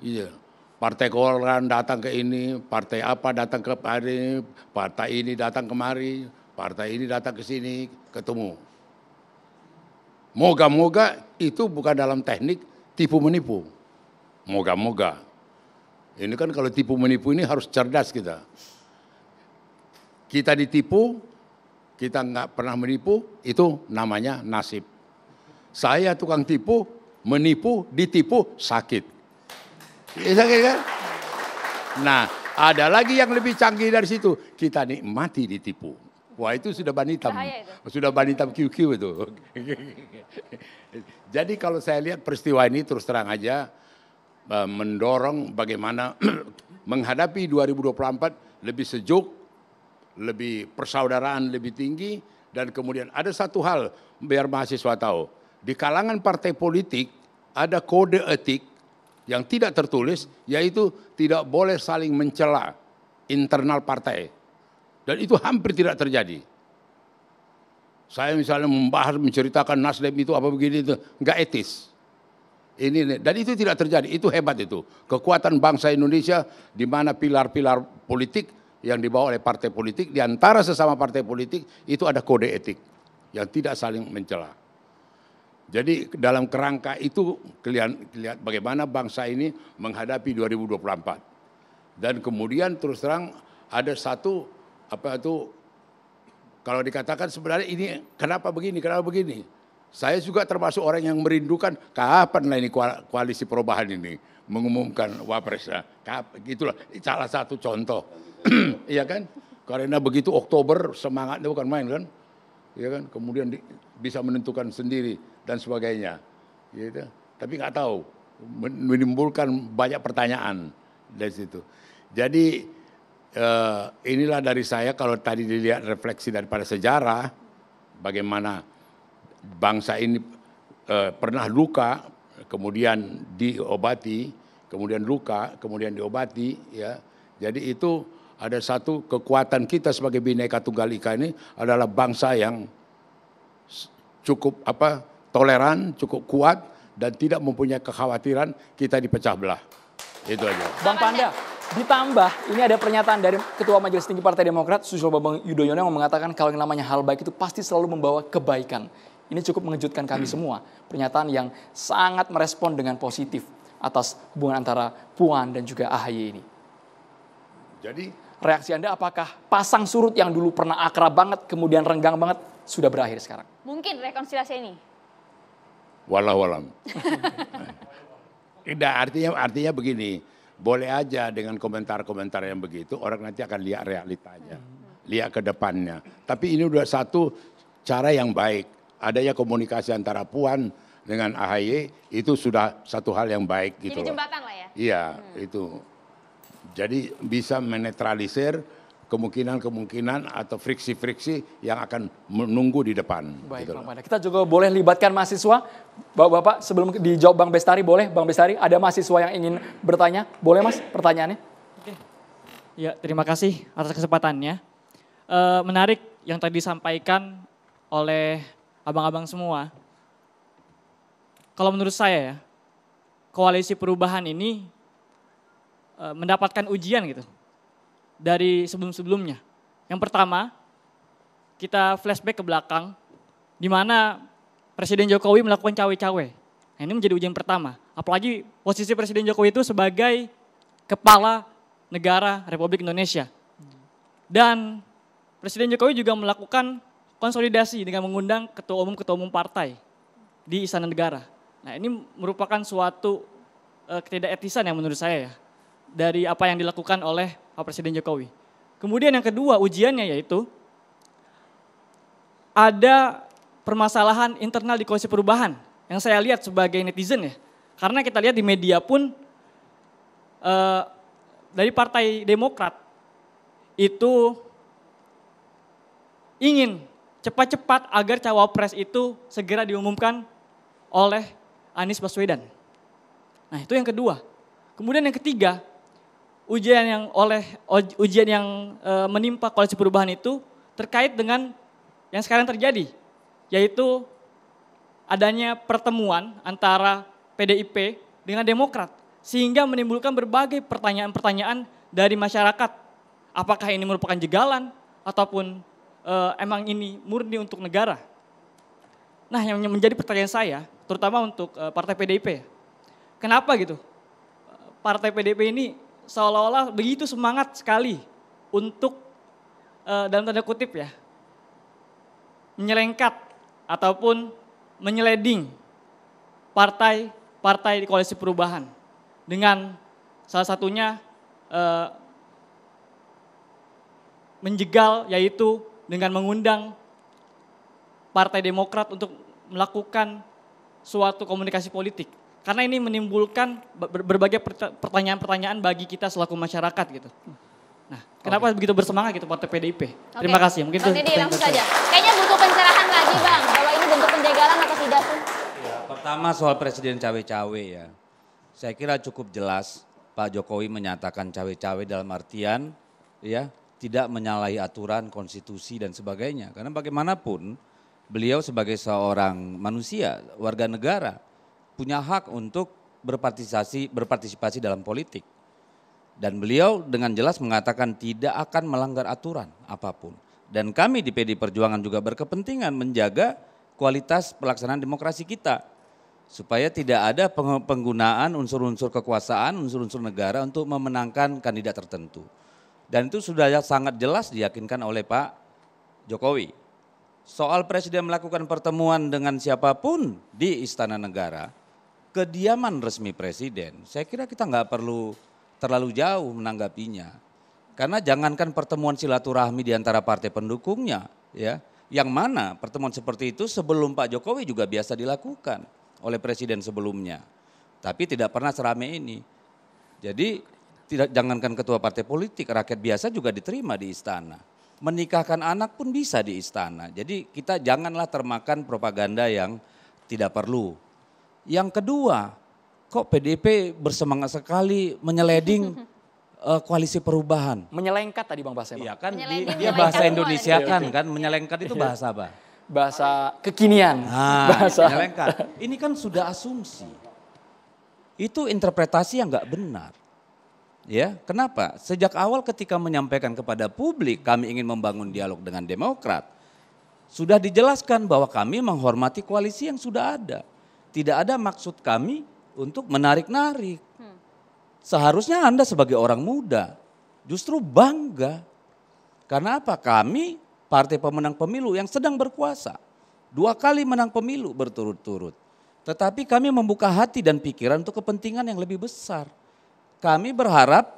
Iya. Partai Golkar datang ke ini, partai apa datang ke hari, partai ini datang kemari, partai ini datang ke sini, ketemu. Moga-moga itu bukan dalam teknik tipu menipu. Moga-moga. Ini kan kalau tipu menipu ini harus cerdas kita. Kita ditipu, kita nggak pernah menipu, itu namanya nasib. Saya tukang tipu, menipu, ditipu, sakit. Iya, kan? Nah, ada lagi yang lebih canggih dari situ. Kita nikmati ditipu. Wah itu sudah ban hitam. Sudah ban hitam QQ itu. *laughs* Jadi kalau saya lihat peristiwa ini terus terang aja Eh, mendorong bagaimana *clears throat* menghadapi 2024 lebih sejuk, lebih persaudaraan lebih tinggi dan kemudian ada satu hal biar mahasiswa tahu. Di kalangan partai politik ada kode etik yang tidak tertulis yaitu tidak boleh saling mencela internal partai. Dan itu hampir tidak terjadi. Saya misalnya membahas menceritakan Nasdem itu apa begini itu nggak etis ini, ini dan itu tidak terjadi. Itu hebat itu. Kekuatan bangsa Indonesia di mana pilar-pilar politik yang dibawa oleh partai politik di antara sesama partai politik itu ada kode etik yang tidak saling mencela. Jadi dalam kerangka itu kalian lihat bagaimana bangsa ini menghadapi 2024. Dan kemudian terus terang ada satu apa itu kalau dikatakan sebenarnya ini kenapa begini, kenapa begini? Saya juga termasuk orang yang merindukan kapan ini koalisi perubahan ini mengumumkan wapresnya. Itulah salah satu contoh. *clears throat* Iya kan? Karena begitu Oktober semangatnya bukan main kan? Iya kan? Kemudian di, bisa menentukan sendiri dan sebagainya. Gitu. Tapi nggak tahu menimbulkan banyak pertanyaan dari situ. Jadi uh, inilah dari saya kalau tadi dilihat refleksi daripada sejarah bagaimana bangsa ini eh, pernah luka, kemudian diobati, kemudian luka, kemudian diobati, ya. Jadi itu ada satu kekuatan kita sebagai bineka tunggal ika ini adalah bangsa yang cukup apa toleran, cukup kuat dan tidak mempunyai kekhawatiran kita dipecah belah. Itu aja. Bang Panda, Ditambah, ini ada pernyataan dari Ketua Majelis Tinggi Partai Demokrat, Susilo Bambang Yudhoyono yang mengatakan kalau yang namanya hal baik itu pasti selalu membawa kebaikan. Ini cukup mengejutkan kami hmm. semua. Pernyataan yang sangat merespon dengan positif atas hubungan antara Puan dan juga AHY ini. Jadi reaksi Anda apakah pasang surut yang dulu pernah akrab banget kemudian renggang banget sudah berakhir sekarang? Mungkin rekonsiliasi ini. Walau walam. *laughs* Tidak artinya artinya begini, boleh aja dengan komentar-komentar yang begitu orang nanti akan lihat realitanya, hmm. lihat ke depannya. Tapi ini udah satu cara yang baik adanya komunikasi antara Puan dengan AHY itu sudah satu hal yang baik gitu. Jadi jembatan lah ya. Iya, hmm. itu. Jadi bisa menetralisir kemungkinan-kemungkinan atau friksi-friksi yang akan menunggu di depan. Baik, gitu Bang Kita juga boleh libatkan mahasiswa. Bapak-bapak sebelum dijawab Bang Bestari boleh? Bang Bestari ada mahasiswa yang ingin bertanya. Boleh Mas pertanyaannya? Oke. Ya, terima kasih atas kesempatannya. E, menarik yang tadi disampaikan oleh abang-abang semua. Kalau menurut saya ya, koalisi perubahan ini e, mendapatkan ujian gitu dari sebelum-sebelumnya. Yang pertama, kita flashback ke belakang di mana Presiden Jokowi melakukan cawe-cawe. Nah, ini menjadi ujian pertama. Apalagi posisi Presiden Jokowi itu sebagai kepala negara Republik Indonesia. Dan Presiden Jokowi juga melakukan konsolidasi dengan mengundang ketua umum ketua umum partai di istana negara. Nah, ini merupakan suatu uh, eh, ketidaketisan yang menurut saya ya dari apa yang dilakukan oleh Pak Presiden Jokowi. Kemudian yang kedua ujiannya yaitu ada permasalahan internal di koalisi perubahan yang saya lihat sebagai netizen ya. Karena kita lihat di media pun uh, dari Partai Demokrat itu ingin cepat-cepat agar cawapres itu segera diumumkan oleh Anies Baswedan. Nah itu yang kedua. Kemudian yang ketiga, ujian yang oleh ujian yang e, menimpa koalisi perubahan itu terkait dengan yang sekarang terjadi, yaitu adanya pertemuan antara PDIP dengan Demokrat, sehingga menimbulkan berbagai pertanyaan-pertanyaan dari masyarakat. Apakah ini merupakan jegalan ataupun uh, emang ini murni untuk negara? Nah, yang menjadi pertanyaan saya, terutama untuk uh, Partai PDIP, ya. kenapa gitu? Partai PDIP ini seolah-olah begitu semangat sekali untuk uh, dalam tanda kutip ya, menyelengkat ataupun menyeleding partai-partai di koalisi perubahan dengan salah satunya uh, menjegal yaitu dengan mengundang Partai Demokrat untuk melakukan suatu komunikasi politik. Karena ini menimbulkan berbagai pertanyaan-pertanyaan bagi kita selaku masyarakat gitu. Nah, kenapa okay. begitu bersemangat gitu Partai PDIP? Okay. Terima kasih. Mungkin Oke, itu langsung saja. Kayaknya butuh pencerahan lagi Bang, bahwa ini bentuk penjagalan atau tidak sih? Ya, pertama soal Presiden cawe-cawe ya. Saya kira cukup jelas Pak Jokowi menyatakan cawe-cawe dalam artian ya tidak menyalahi aturan, konstitusi dan sebagainya. Karena bagaimanapun beliau sebagai seorang manusia, warga negara punya hak untuk berpartisipasi berpartisipasi dalam politik. Dan beliau dengan jelas mengatakan tidak akan melanggar aturan apapun. Dan kami di PD Perjuangan juga berkepentingan menjaga kualitas pelaksanaan demokrasi kita supaya tidak ada penggunaan unsur-unsur kekuasaan, unsur-unsur negara untuk memenangkan kandidat tertentu. Dan itu sudah sangat jelas diyakinkan oleh Pak Jokowi. Soal Presiden melakukan pertemuan dengan siapapun di Istana Negara, kediaman resmi Presiden, saya kira kita nggak perlu terlalu jauh menanggapinya. Karena jangankan pertemuan silaturahmi di antara partai pendukungnya, ya, yang mana pertemuan seperti itu sebelum Pak Jokowi juga biasa dilakukan oleh Presiden sebelumnya. Tapi tidak pernah seramai ini. Jadi tidak jangankan ketua partai politik, rakyat biasa juga diterima di istana. Menikahkan anak pun bisa di istana. Jadi kita janganlah termakan propaganda yang tidak perlu. Yang kedua, kok PDP bersemangat sekali menyeleding uh, *laughs* koalisi perubahan. Menyelengkat tadi Bang Basem. Iya kan, di, dia bahasa Indonesia iya, kan, iya. kan menyelengkat itu bahasa apa? Bahasa kekinian. Nah, *laughs* bahasa. Menyelengkat. Ini kan sudah asumsi. Itu interpretasi yang nggak benar. Ya, kenapa? Sejak awal ketika menyampaikan kepada publik kami ingin membangun dialog dengan Demokrat, sudah dijelaskan bahwa kami menghormati koalisi yang sudah ada. Tidak ada maksud kami untuk menarik-narik. Hmm. Seharusnya Anda sebagai orang muda justru bangga. Karena apa? Kami partai pemenang pemilu yang sedang berkuasa. Dua kali menang pemilu berturut-turut. Tetapi kami membuka hati dan pikiran untuk kepentingan yang lebih besar kami berharap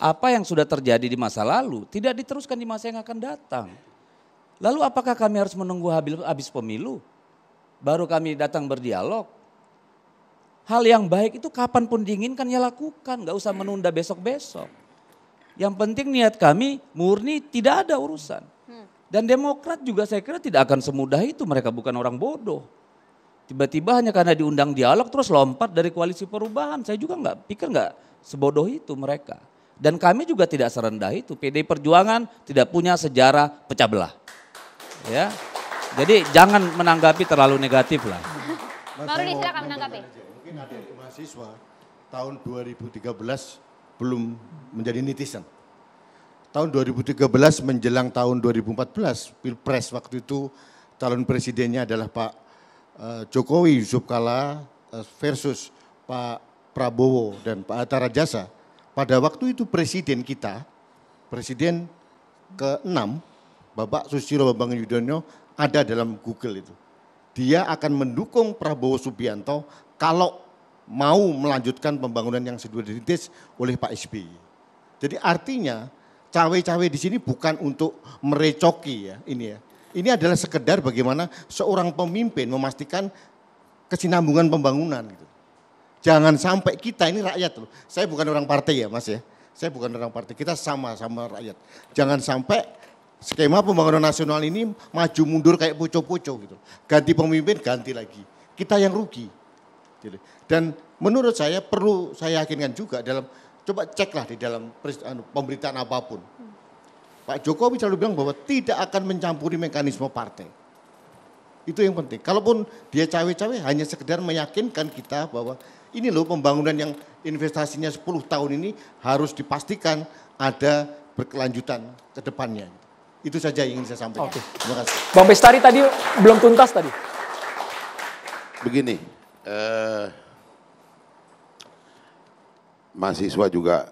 apa yang sudah terjadi di masa lalu tidak diteruskan di masa yang akan datang. Lalu apakah kami harus menunggu habis pemilu? Baru kami datang berdialog. Hal yang baik itu kapan kapanpun diinginkan ya lakukan, gak usah menunda besok-besok. Yang penting niat kami murni tidak ada urusan. Hmm. Dan Demokrat juga saya kira tidak akan semudah itu, mereka bukan orang bodoh. Tiba-tiba hanya karena diundang dialog terus lompat dari koalisi perubahan. Saya juga nggak pikir nggak sebodoh itu mereka. Dan kami juga tidak serendah itu. PD Perjuangan tidak punya sejarah pecah belah. Ya. Jadi jangan menanggapi terlalu negatif lah. Mas, Baru silakan menanggapi. Mungkin ada mahasiswa tahun 2013 belum menjadi netizen. Tahun 2013 menjelang tahun 2014 Pilpres waktu itu calon presidennya adalah Pak Eh, Jokowi Yusuf Kala eh, versus Pak Prabowo dan Pak Atta Rajasa, pada waktu itu presiden kita, presiden ke-6, Bapak Susilo Bambang Yudhoyono ada dalam Google itu. Dia akan mendukung Prabowo Subianto kalau mau melanjutkan pembangunan yang sudah dirintis oleh Pak SBY. Jadi artinya cawe-cawe di sini bukan untuk merecoki ya ini ya. Ini adalah sekedar bagaimana seorang pemimpin memastikan kesinambungan pembangunan gitu. Jangan sampai kita ini rakyat loh. Saya bukan orang partai ya, Mas ya. Saya bukan orang partai. Kita sama-sama rakyat. Jangan sampai skema pembangunan nasional ini maju mundur kayak poco-poco gitu. Ganti pemimpin, ganti lagi. Kita yang rugi. Gitu. Dan menurut saya perlu saya yakinkan juga dalam coba ceklah di dalam anu, pemberitaan apapun Pak Jokowi selalu bilang bahwa tidak akan mencampuri mekanisme partai. Itu yang penting. Kalaupun dia cawe-cawe hanya sekedar meyakinkan kita bahwa ini loh pembangunan yang investasinya 10 tahun ini harus dipastikan ada berkelanjutan ke depannya. Itu saja yang ingin saya sampaikan. Oke. Terima kasih. Bang Bestari tadi belum tuntas tadi. Begini, eh, mahasiswa juga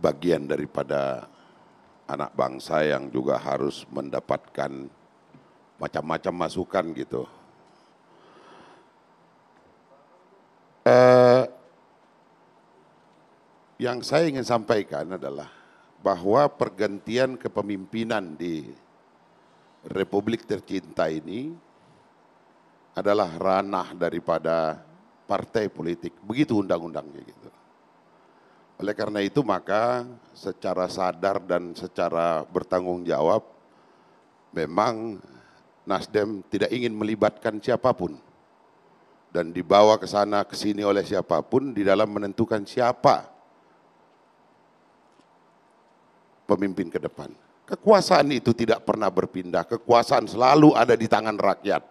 bagian daripada anak bangsa yang juga harus mendapatkan macam-macam masukan gitu. Eh, yang saya ingin sampaikan adalah bahwa pergantian kepemimpinan di Republik tercinta ini adalah ranah daripada partai politik. Begitu undang-undangnya gitu. Oleh karena itu maka secara sadar dan secara bertanggung jawab memang Nasdem tidak ingin melibatkan siapapun dan dibawa ke sana ke sini oleh siapapun di dalam menentukan siapa pemimpin ke depan. Kekuasaan itu tidak pernah berpindah, kekuasaan selalu ada di tangan rakyat.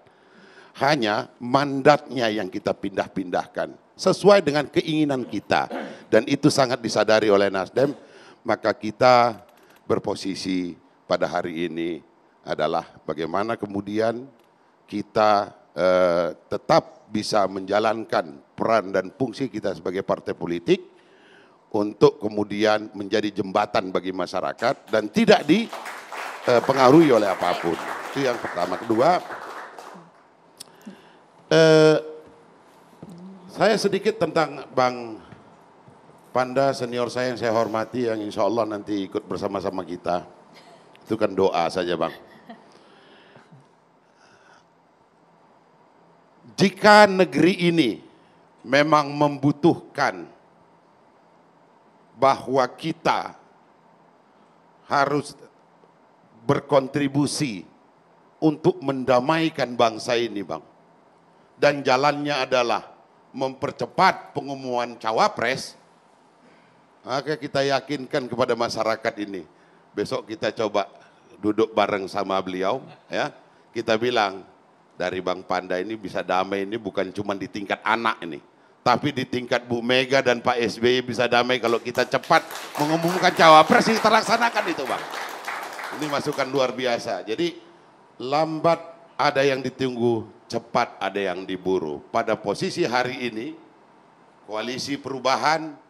Hanya mandatnya yang kita pindah-pindahkan sesuai dengan keinginan kita dan itu sangat disadari oleh Nasdem, maka kita berposisi pada hari ini adalah bagaimana kemudian kita eh, tetap bisa menjalankan peran dan fungsi kita sebagai partai politik untuk kemudian menjadi jembatan bagi masyarakat dan tidak dipengaruhi eh, oleh apapun. Itu yang pertama. Kedua, eh, saya sedikit tentang Bang Panda senior saya yang saya hormati yang insya Allah nanti ikut bersama-sama kita. Itu kan doa saja bang. Jika negeri ini memang membutuhkan bahwa kita harus berkontribusi untuk mendamaikan bangsa ini bang. Dan jalannya adalah mempercepat pengumuman cawapres, maka kita yakinkan kepada masyarakat ini. Besok kita coba duduk bareng sama beliau ya. Kita bilang dari Bang Panda ini bisa damai ini bukan cuma di tingkat anak ini. Tapi di tingkat Bu Mega dan Pak SBY bisa damai kalau kita cepat mengumumkan cawapres ini terlaksanakan itu Bang. Ini masukan luar biasa. Jadi lambat ada yang ditunggu, cepat ada yang diburu. Pada posisi hari ini, koalisi perubahan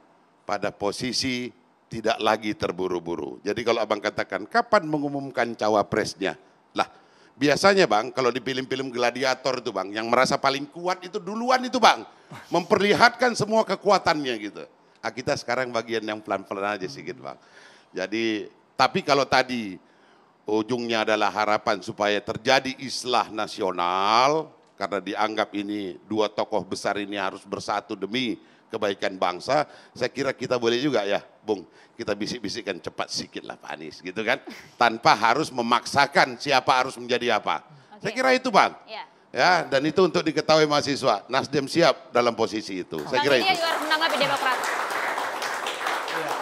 pada posisi tidak lagi terburu-buru. Jadi kalau abang katakan kapan mengumumkan cawapresnya? Lah biasanya bang kalau di film-film gladiator itu bang yang merasa paling kuat itu duluan itu bang. Memperlihatkan semua kekuatannya gitu. Ah, kita sekarang bagian yang pelan-pelan aja hmm. sih gitu bang. Jadi tapi kalau tadi ujungnya adalah harapan supaya terjadi islah nasional karena dianggap ini dua tokoh besar ini harus bersatu demi kebaikan bangsa, saya kira kita boleh juga ya, Bung. Kita bisik-bisikkan cepat sedikit lah Pak Anies gitu kan. Tanpa harus memaksakan siapa harus menjadi apa. Okay. Saya kira itu Bang. Yeah. Ya, dan itu untuk diketahui mahasiswa. Nasdem siap dalam posisi itu. Saya kira itu. juga harus menanggapi Demokrat. Iya.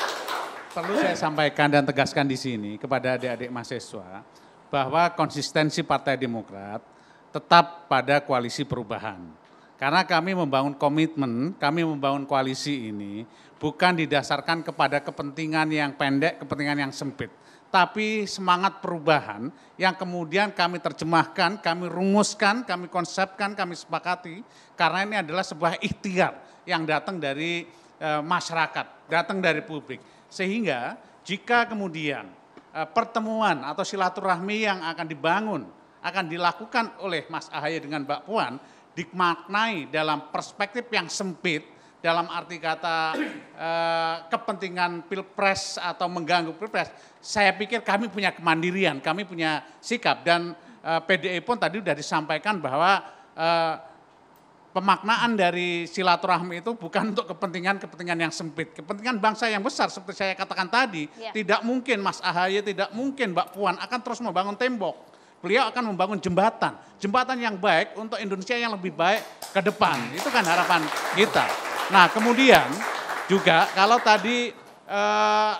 Perlu saya sampaikan dan tegaskan di sini kepada adik-adik mahasiswa bahwa konsistensi Partai Demokrat tetap pada koalisi perubahan karena kami membangun komitmen, kami membangun koalisi ini bukan didasarkan kepada kepentingan yang pendek, kepentingan yang sempit, tapi semangat perubahan yang kemudian kami terjemahkan, kami rumuskan, kami konsepkan, kami sepakati karena ini adalah sebuah ikhtiar yang datang dari e, masyarakat, datang dari publik. Sehingga jika kemudian e, pertemuan atau silaturahmi yang akan dibangun akan dilakukan oleh Mas Ahaye dengan Mbak Puan dimaknai dalam perspektif yang sempit, dalam arti kata *clears throat* eh, kepentingan pilpres atau mengganggu pilpres, saya pikir kami punya kemandirian, kami punya sikap dan eh, PDI pun tadi sudah disampaikan bahwa eh, pemaknaan dari silaturahmi itu bukan untuk kepentingan-kepentingan yang sempit, kepentingan bangsa yang besar seperti saya katakan tadi, ya. tidak mungkin Mas Ahaye, tidak mungkin Mbak Puan akan terus membangun tembok Beliau akan membangun jembatan, jembatan yang baik untuk Indonesia yang lebih baik ke depan. Itu kan harapan kita. Nah, kemudian juga kalau tadi eh,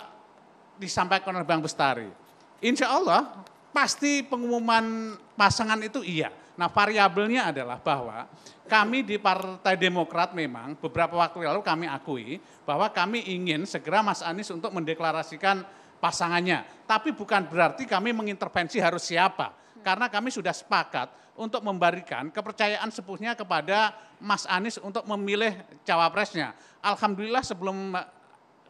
disampaikan oleh Bang Bestari, insya Allah pasti pengumuman pasangan itu iya. Nah, variabelnya adalah bahwa kami di Partai Demokrat memang beberapa waktu lalu kami akui bahwa kami ingin segera Mas Anies untuk mendeklarasikan pasangannya. Tapi bukan berarti kami mengintervensi harus siapa. Karena kami sudah sepakat untuk memberikan kepercayaan sepenuhnya kepada Mas Anies untuk memilih cawapresnya. Alhamdulillah sebelum eh,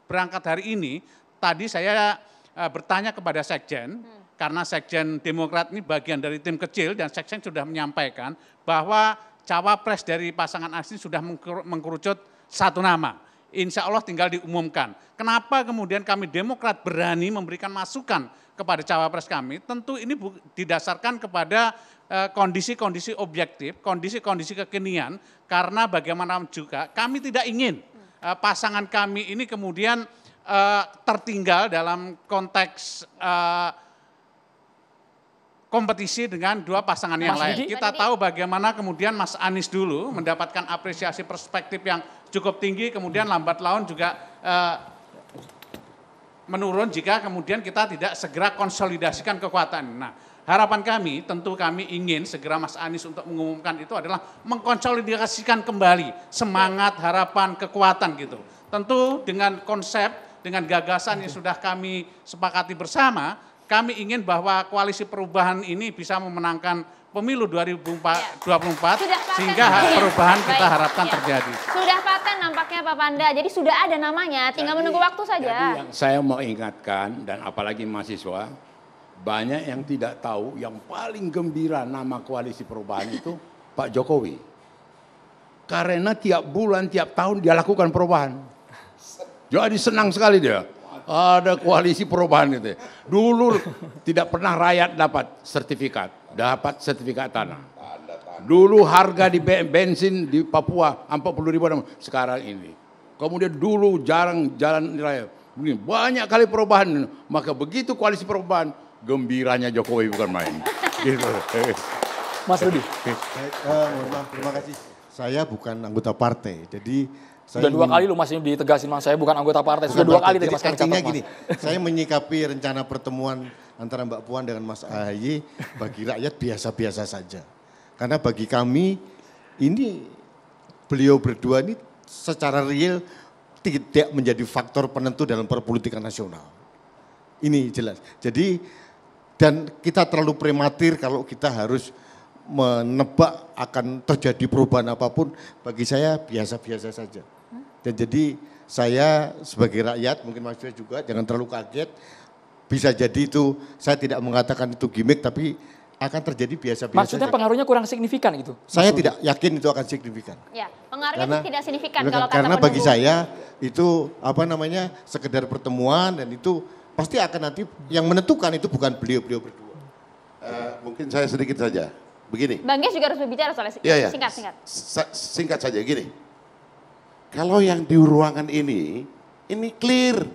berangkat hari ini, tadi saya eh, bertanya kepada Sekjen, hmm. karena Sekjen Demokrat ini bagian dari tim kecil dan Sekjen sudah menyampaikan bahwa cawapres dari pasangan Anies sudah mengkerucut satu nama insya Allah tinggal diumumkan. Kenapa kemudian kami Demokrat berani memberikan masukan kepada cawapres kami, tentu ini didasarkan kepada eh, kondisi-kondisi objektif, kondisi-kondisi kekinian, karena bagaimana juga kami tidak ingin eh, pasangan kami ini kemudian eh, tertinggal dalam konteks kompetisi dengan dua pasangan yang Mas lain. Didi. Kita tahu bagaimana kemudian Mas Anies dulu mendapatkan apresiasi perspektif yang cukup tinggi, kemudian lambat laun juga menurun jika kemudian kita tidak segera konsolidasikan kekuatan. Nah, harapan kami tentu kami ingin segera Mas Anies untuk mengumumkan itu adalah mengkonsolidasikan kembali semangat, harapan, kekuatan gitu. Tentu dengan konsep, dengan gagasan yang sudah kami sepakati bersama, kami ingin bahwa koalisi perubahan ini bisa memenangkan pemilu 2024 ya. paten, sehingga perubahan Baik. kita harapkan ya. terjadi. Sudah paten nampaknya Pak Panda. Jadi sudah ada namanya, tinggal jadi, menunggu waktu saja. Jadi yang saya mau ingatkan dan apalagi mahasiswa banyak yang tidak tahu yang paling gembira nama koalisi perubahan itu Pak Jokowi. Karena tiap bulan, tiap tahun dia lakukan perubahan. Jadi senang sekali dia ada koalisi perubahan itu. Ya. Dulu tidak pernah rakyat dapat sertifikat dapat sertifikat tanah. Dulu harga di bensin di Papua 40 ribu sekarang ini. Kemudian dulu jarang jalan raya. Banyak kali perubahan. Maka begitu koalisi perubahan, gembiranya Jokowi bukan main. *laughs* gitu. Mas Rudi. Eh, terima kasih. Saya bukan anggota partai, jadi saya sudah dua kali lu masih ditegasin mas saya bukan anggota partai sudah dua kali tadi mas gini saya menyikapi rencana pertemuan antara Mbak Puan dengan Mas Ahy bagi rakyat biasa-biasa saja. Karena bagi kami ini beliau berdua ini secara real tidak menjadi faktor penentu dalam perpolitikan nasional. Ini jelas. Jadi dan kita terlalu prematur kalau kita harus menebak akan terjadi perubahan apapun bagi saya biasa-biasa saja. Dan jadi saya sebagai rakyat mungkin Mas juga jangan terlalu kaget bisa jadi itu, saya tidak mengatakan itu gimmick tapi akan terjadi biasa-biasa. Maksudnya pengaruhnya kurang signifikan gitu? Saya Maksudnya. tidak yakin itu akan signifikan. Ya, pengaruhnya karena, tidak signifikan kalau Karena bagi saya itu apa namanya sekedar pertemuan dan itu pasti akan nanti yang menentukan itu bukan beliau-beliau berdua. Uh, mungkin saya sedikit saja. Begini. Bang Gies juga harus berbicara soalnya ya, ya. singkat singkat. singkat saja gini. Kalau yang di ruangan ini ini clear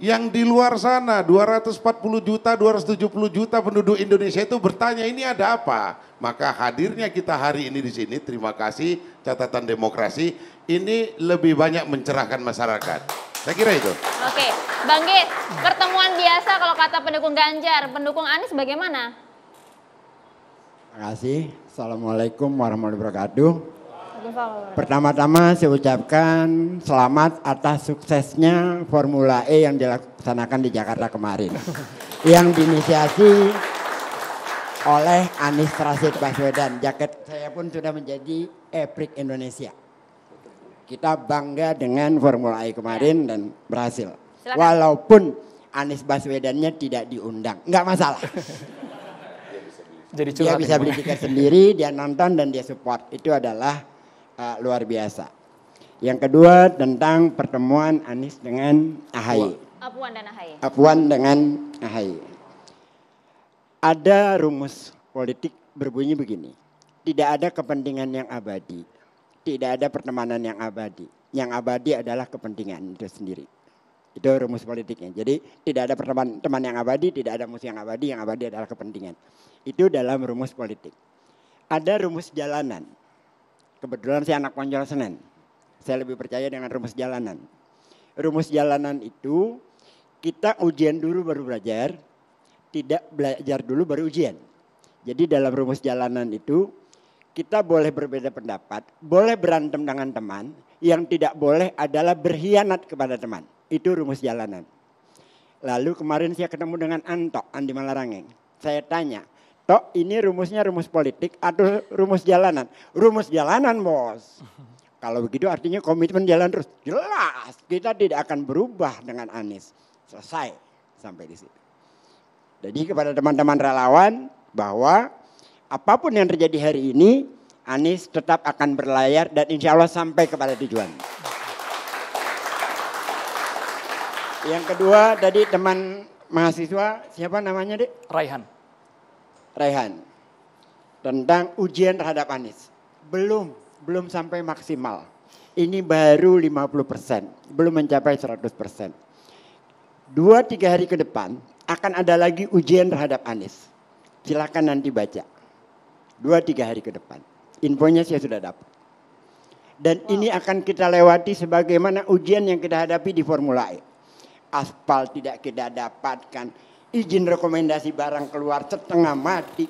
yang di luar sana 240 juta, 270 juta penduduk Indonesia itu bertanya ini ada apa? Maka hadirnya kita hari ini di sini, terima kasih catatan demokrasi, ini lebih banyak mencerahkan masyarakat. Saya kira itu. Oke, Bang Gis, pertemuan biasa kalau kata pendukung Ganjar, pendukung Anies bagaimana? Terima kasih. Assalamualaikum warahmatullahi wabarakatuh. Pertama-tama saya ucapkan selamat atas suksesnya Formula E yang dilaksanakan di Jakarta kemarin. *laughs* yang diinisiasi oleh Anies Rashid Baswedan. Jaket saya pun sudah menjadi Eprik Indonesia. Kita bangga dengan Formula E kemarin ya. dan berhasil. Silahkan. Walaupun Anies Baswedannya tidak diundang, nggak masalah. Jadi dia bisa beli tiket sendiri, dia nonton dan dia support. Itu adalah uh, luar biasa. Yang kedua tentang pertemuan Anies dengan Ahy. Apuan dan Ahy. Apuan dengan Ahy. Ada rumus politik berbunyi begini. Tidak ada kepentingan yang abadi. Tidak ada pertemanan yang abadi. Yang abadi adalah kepentingan itu sendiri. Itu rumus politiknya. Jadi tidak ada pertemanan teman yang abadi, tidak ada musuh yang abadi, yang abadi adalah kepentingan. Itu dalam rumus politik. Ada rumus jalanan. Kebetulan saya anak Ponjol Senen. Saya lebih percaya dengan rumus jalanan. Rumus jalanan itu kita ujian dulu baru belajar, tidak belajar dulu baru ujian. Jadi dalam rumus jalanan itu kita boleh berbeda pendapat, boleh berantem dengan teman, yang tidak boleh adalah berkhianat kepada teman. Itu rumus jalanan. Lalu kemarin saya ketemu dengan Anto, Andi Malarangeng. Saya tanya, Tok, ini rumusnya rumus politik atau rumus jalanan? Rumus jalanan, Bos. *laughs* Kalau begitu artinya komitmen jalan terus. Jelas, kita tidak akan berubah dengan Anies. Selesai sampai di situ. Jadi kepada teman-teman relawan bahwa apapun yang terjadi hari ini, Anies tetap akan berlayar dan insya Allah sampai kepada tujuan. Yang kedua tadi teman mahasiswa siapa namanya dek? Raihan. Rehan tentang ujian terhadap Anies. Belum, belum sampai maksimal. Ini baru 50 persen, belum mencapai 100 persen. Dua tiga hari ke depan akan ada lagi ujian terhadap Anies. Silakan nanti baca. Dua tiga hari ke depan. Infonya saya sudah dapat. Dan wow. ini akan kita lewati sebagaimana ujian yang kita hadapi di Formula E. Aspal tidak kita dapatkan, izin rekomendasi barang keluar setengah mati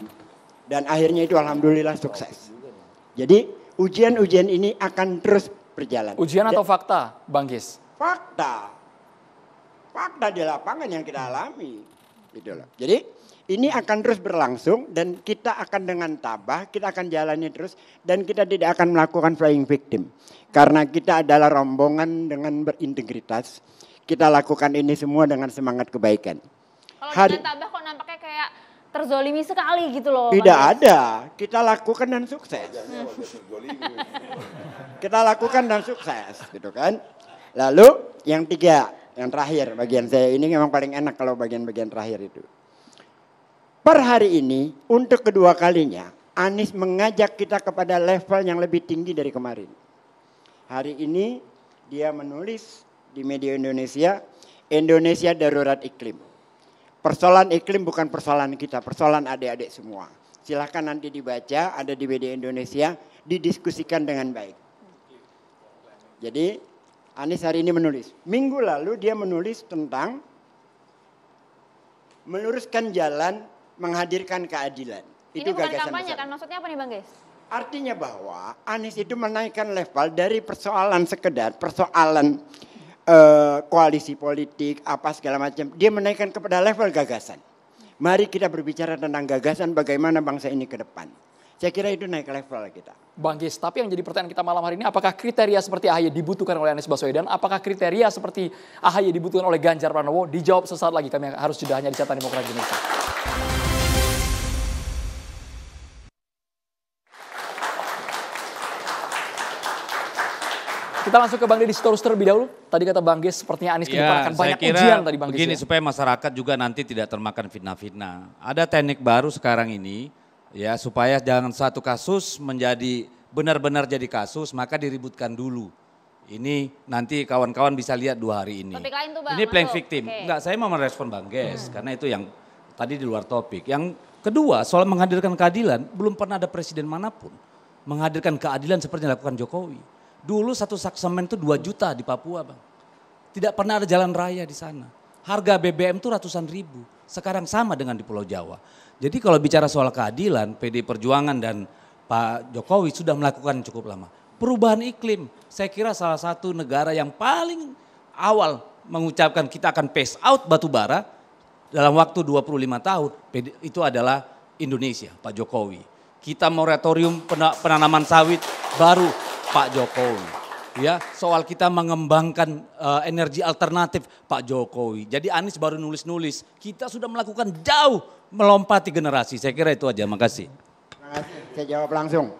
dan akhirnya itu alhamdulillah sukses. Jadi ujian-ujian ini akan terus berjalan. Ujian atau fakta, Bang Gis? Fakta. Fakta di lapangan yang kita alami. Gitu loh. Jadi ini akan terus berlangsung dan kita akan dengan tabah, kita akan jalani terus dan kita tidak akan melakukan flying victim. Karena kita adalah rombongan dengan berintegritas. Kita lakukan ini semua dengan semangat kebaikan. Kalau hari... dengan tabah kok nampaknya kayak terzolimi sekali gitu loh. Tidak Pak ya. ada. Kita lakukan dan sukses. kita lakukan dan sukses gitu kan. Lalu yang tiga, yang terakhir bagian saya ini memang paling enak kalau bagian-bagian terakhir itu. Per hari ini untuk kedua kalinya Anies mengajak kita kepada level yang lebih tinggi dari kemarin. Hari ini dia menulis di media Indonesia, Indonesia darurat iklim Persoalan iklim bukan persoalan kita, persoalan adik-adik semua. Silahkan nanti dibaca, ada di BD Indonesia, didiskusikan dengan baik. Jadi Anies hari ini menulis. Minggu lalu dia menulis tentang meluruskan jalan menghadirkan keadilan. Ini bukan kampanye kan? Maksudnya apa nih Bang Guys? Artinya bahwa Anies itu menaikkan level dari persoalan sekedar persoalan Eh, koalisi politik, apa segala macam. Dia menaikkan kepada level gagasan. Mari kita berbicara tentang gagasan bagaimana bangsa ini ke depan. Saya kira itu naik level kita. Bang Gis, tapi yang jadi pertanyaan kita malam hari ini, apakah kriteria seperti AHY dibutuhkan oleh Anies Baswedan? Apakah kriteria seperti AHY dibutuhkan oleh Ganjar Pranowo? Dijawab sesaat lagi, kami harus jeda hanya di catatan Demokrat Indonesia. Kita langsung ke Bang Deddy Sitorus terlebih dahulu. Tadi kata Bang Ges, sepertinya Anies ya, akan banyak kira ujian tadi Bang begini, Ya. supaya masyarakat juga nanti tidak termakan fitnah-fitnah. Ada teknik baru sekarang ini, ya supaya jangan satu kasus menjadi benar-benar jadi kasus, maka diributkan dulu. Ini nanti kawan-kawan bisa lihat dua hari ini. tuh Bang. Ini playing victim. Okay. Enggak, saya mau merespon Bang Ges, hmm. karena itu yang tadi di luar topik. Yang kedua, soal menghadirkan keadilan, belum pernah ada presiden manapun menghadirkan keadilan seperti yang dilakukan Jokowi Dulu satu sak semen itu 2 juta di Papua bang. Tidak pernah ada jalan raya di sana. Harga BBM itu ratusan ribu. Sekarang sama dengan di Pulau Jawa. Jadi kalau bicara soal keadilan, PD Perjuangan dan Pak Jokowi sudah melakukan cukup lama. Perubahan iklim, saya kira salah satu negara yang paling awal mengucapkan kita akan phase out batu bara dalam waktu 25 tahun itu adalah Indonesia, Pak Jokowi. Kita moratorium penanaman sawit baru Pak Jokowi ya soal kita mengembangkan uh, energi alternatif Pak Jokowi. Jadi Anies baru nulis-nulis, kita sudah melakukan jauh melompati generasi. Saya kira itu aja, makasih. kasih. Saya jawab langsung.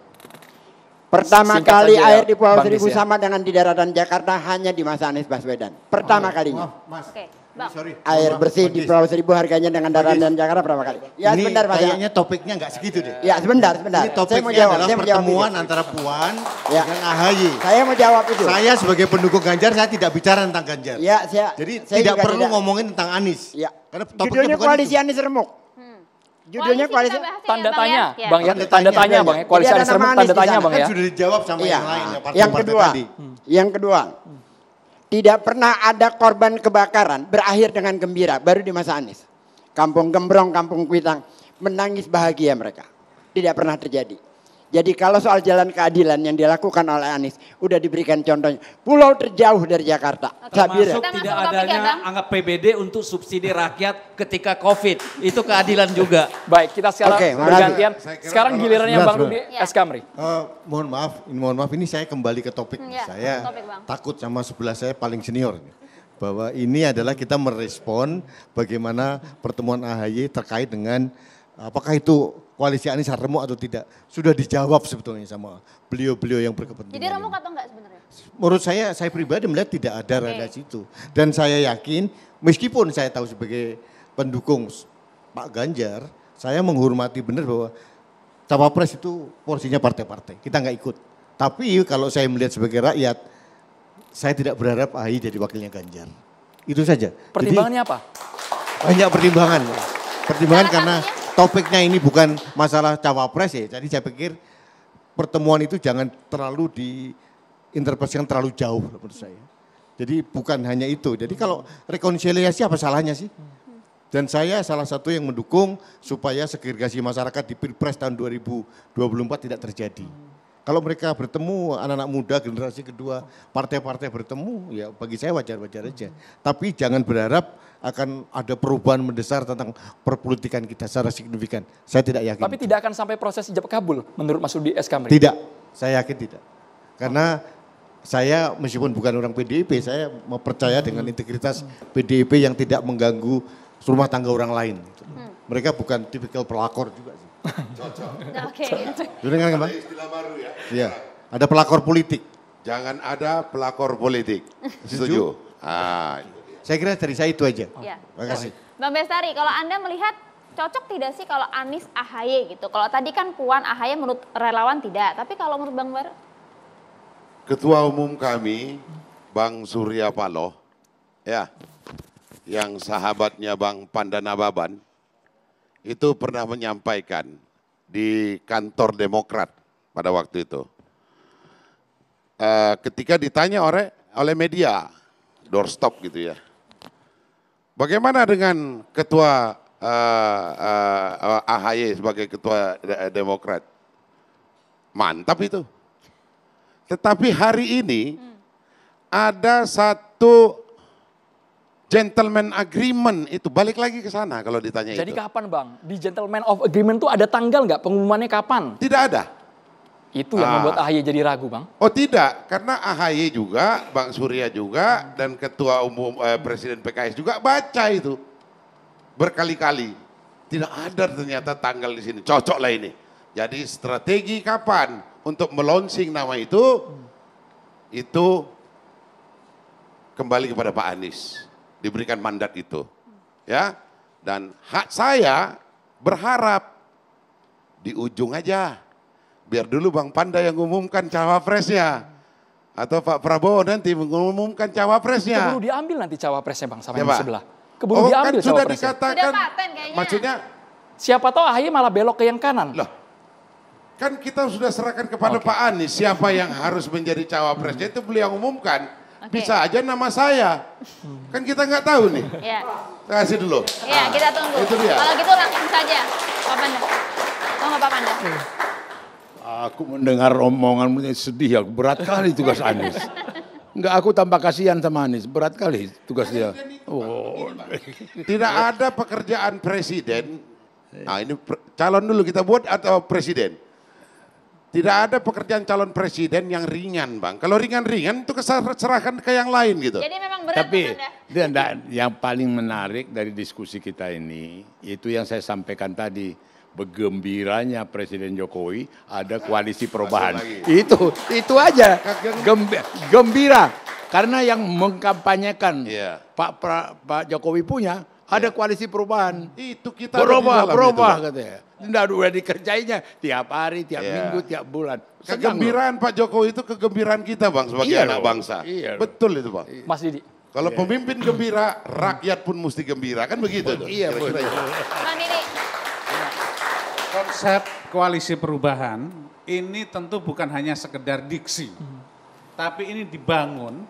Pertama Singkat kali aja, air di Pulau Seribu ya. sama dengan di daratan Jakarta hanya di masa Anies Baswedan. Pertama oh, kalinya. Oh, oh mas. Okay. Sorry. Air bersih di Pulau Seribu harganya dengan Bang, darat dan Jakarta berapa kali? Ya ini sebentar Pak. Kayaknya topiknya nggak segitu deh. Ya sebentar, sebentar. Ini topiknya saya mau jawab, adalah saya mau pertemuan antara Puan ya. dengan AHY. Saya mau jawab itu. Saya sebagai pendukung Ganjar, saya tidak bicara tentang Ganjar. Ya, saya, Jadi saya tidak perlu tidak. ngomongin tentang Anies. Ya. Karena topiknya Judulnya koalisi Anies remuk hmm. judulnya koalisi, koalisi ya, tanda ya, tanya, ya. bang ya, tanda tanya bang ya, koalisi Anies Remuk tanda tanya bang ya. Kan sudah dijawab sama iya. yang lain ya, yang kedua, tadi. yang kedua, tidak pernah ada korban kebakaran berakhir dengan gembira baru di masa Anies. Kampung Gembrong, Kampung Kuitang menangis bahagia mereka. Tidak pernah terjadi. Jadi kalau soal jalan keadilan yang dilakukan oleh Anies, udah diberikan contohnya. Pulau terjauh dari Jakarta. Termasuk tidak ya, adanya anggap PBD untuk subsidi rakyat ketika COVID. Itu keadilan juga. Baik, kita sekarang okay, bergantian. Sekarang gilirannya Bang Rudi ya. S. Kamri. Uh, mohon maaf, mohon maaf ini saya kembali ke topik. Ya, saya topik, takut sama sebelah saya paling senior bahwa ini adalah kita merespon bagaimana pertemuan AHY terkait dengan apakah itu koalisi Anies remuk atau tidak sudah dijawab sebetulnya sama beliau-beliau yang berkepentingan. Jadi remuk atau enggak sebenarnya? Menurut saya saya pribadi melihat tidak ada okay. rada situ dan saya yakin meskipun saya tahu sebagai pendukung Pak Ganjar, saya menghormati benar bahwa cawapres itu porsinya partai-partai. Kita nggak ikut. Tapi kalau saya melihat sebagai rakyat, saya tidak berharap AHI jadi wakilnya Ganjar. Itu saja. Pertimbangannya Jadi, apa? Banyak pertimbangan. Pertimbangan karena, karena topiknya ini bukan masalah cawapres ya. Jadi saya pikir pertemuan itu jangan terlalu diinterpretasikan terlalu jauh menurut saya. Jadi bukan hanya itu. Jadi kalau rekonsiliasi apa salahnya sih? Dan saya salah satu yang mendukung supaya segregasi masyarakat di Pilpres tahun 2024 tidak terjadi. Kalau mereka bertemu anak-anak muda generasi kedua partai-partai bertemu ya bagi saya wajar-wajar aja. Tapi jangan berharap akan ada perubahan mendesak tentang perpolitikan kita secara signifikan. Saya tidak yakin. Tapi tidak akan sampai proses ijab kabul menurut Mas Rudi S. Kamri? Tidak, saya yakin tidak. Karena saya meskipun bukan orang PDIP, saya mempercaya dengan integritas PDIP yang tidak mengganggu rumah tangga orang lain. Mereka bukan tipikal pelakor juga sih. Cocok. Nah, oke. Dengar dengan Bang? Istilah baru ya. Iya. Ada pelakor politik. Jangan ada pelakor politik. Setuju? Ah, iya. Saya kira dari saya itu aja. Ya. Terima kasih. Bang Bestari, kalau Anda melihat cocok tidak sih kalau Anies Ahaye gitu? Kalau tadi kan Puan Ahaye menurut relawan tidak, tapi kalau menurut Bang Bar? Ketua Umum kami, Bang Surya Paloh, ya, yang sahabatnya Bang Pandanababan, itu pernah menyampaikan di kantor Demokrat pada waktu itu. Eh, ketika ditanya oleh oleh media, doorstop gitu ya, Bagaimana dengan ketua uh, eh, uh, eh, AHY sebagai ketua Demokrat? Mantap itu. Tetapi hari ini hmm. ada satu gentleman agreement itu balik lagi ke sana kalau ditanya Jadi itu. Jadi kapan bang? Di gentleman of agreement itu ada tanggal nggak? Pengumumannya kapan? Tidak ada. Itu yang ah. membuat AHY jadi ragu, Bang? Oh tidak, karena AHY juga, Bang Surya juga, dan Ketua Umum eh, Presiden PKS juga baca itu berkali-kali. Tidak ada ternyata tanggal di sini. Cocok lah ini. Jadi strategi kapan untuk melonsing nama itu, itu kembali kepada Pak Anies. Diberikan mandat itu. ya. Dan hak saya berharap di ujung aja Biar dulu Bang Panda yang umumkan cawapresnya. Atau Pak Prabowo nanti mengumumkan cawapresnya. Keburu diambil nanti cawapresnya Bang sama Coba. yang sebelah. Keburu oh, kan diambil kan sudah dikatakan. Sudah maksudnya siapa tahu Ahy malah belok ke yang kanan. Loh. Kan kita sudah serahkan kepada okay. Pak Anies siapa yang harus menjadi cawapresnya itu beliau umumkan. Okay. Bisa aja nama saya. Kan kita nggak tahu nih. Iya. kasih dulu. Iya, ah, kita tunggu. Itu Kalau gitu langsung saja. Pak Panda. Tunggu Pak Panda. Hmm. Aku mendengar omonganmu sedih ya, berat kali tugas Anies. Enggak, aku tambah kasihan sama Anies, berat kali tugas dia. Oh. Tidak ada pekerjaan presiden. Nah ini calon dulu kita buat atau presiden. Tidak ada pekerjaan calon presiden yang ringan, Bang. Kalau ringan-ringan itu keserahkan ke yang lain gitu. Jadi memang berat Tapi dia yang paling menarik dari diskusi kita ini itu yang saya sampaikan tadi begembiranya Presiden Jokowi ada koalisi perubahan. Itu itu aja gembira, karena yang mengkampanyekan yeah. Pak pra, Pak Jokowi punya ada yeah. koalisi perubahan. Itu kita berubah berubah katanya. Tidak ada dikerjainnya tiap hari, tiap yeah. minggu, tiap bulan. kegembiraan Pak Jokowi itu kegembiraan kita bang sebagai iya anak loh. bangsa. Iya Betul itu bang. Mas Didi. Kalau yeah. pemimpin gembira, rakyat pun mesti gembira kan begitu Iya. Kira -kira. Ya. Bang Didi konsep koalisi perubahan ini tentu bukan hanya sekedar diksi, hmm. tapi ini dibangun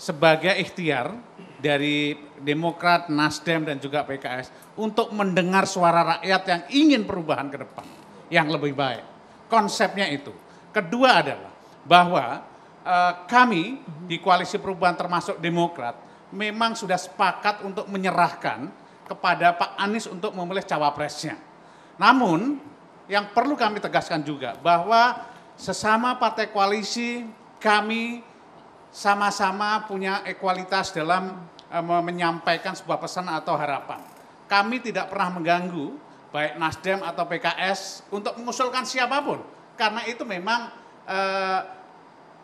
sebagai ikhtiar dari Demokrat, Nasdem dan juga PKS untuk mendengar suara rakyat yang ingin perubahan ke depan yang lebih baik. Konsepnya itu. Kedua adalah bahwa e, kami di koalisi perubahan termasuk Demokrat memang sudah sepakat untuk menyerahkan kepada Pak Anies untuk memilih cawapresnya namun yang perlu kami tegaskan juga bahwa sesama partai koalisi kami sama-sama punya ekualitas dalam e, menyampaikan sebuah pesan atau harapan. Kami tidak pernah mengganggu baik Nasdem atau PKS untuk mengusulkan siapapun karena itu memang e,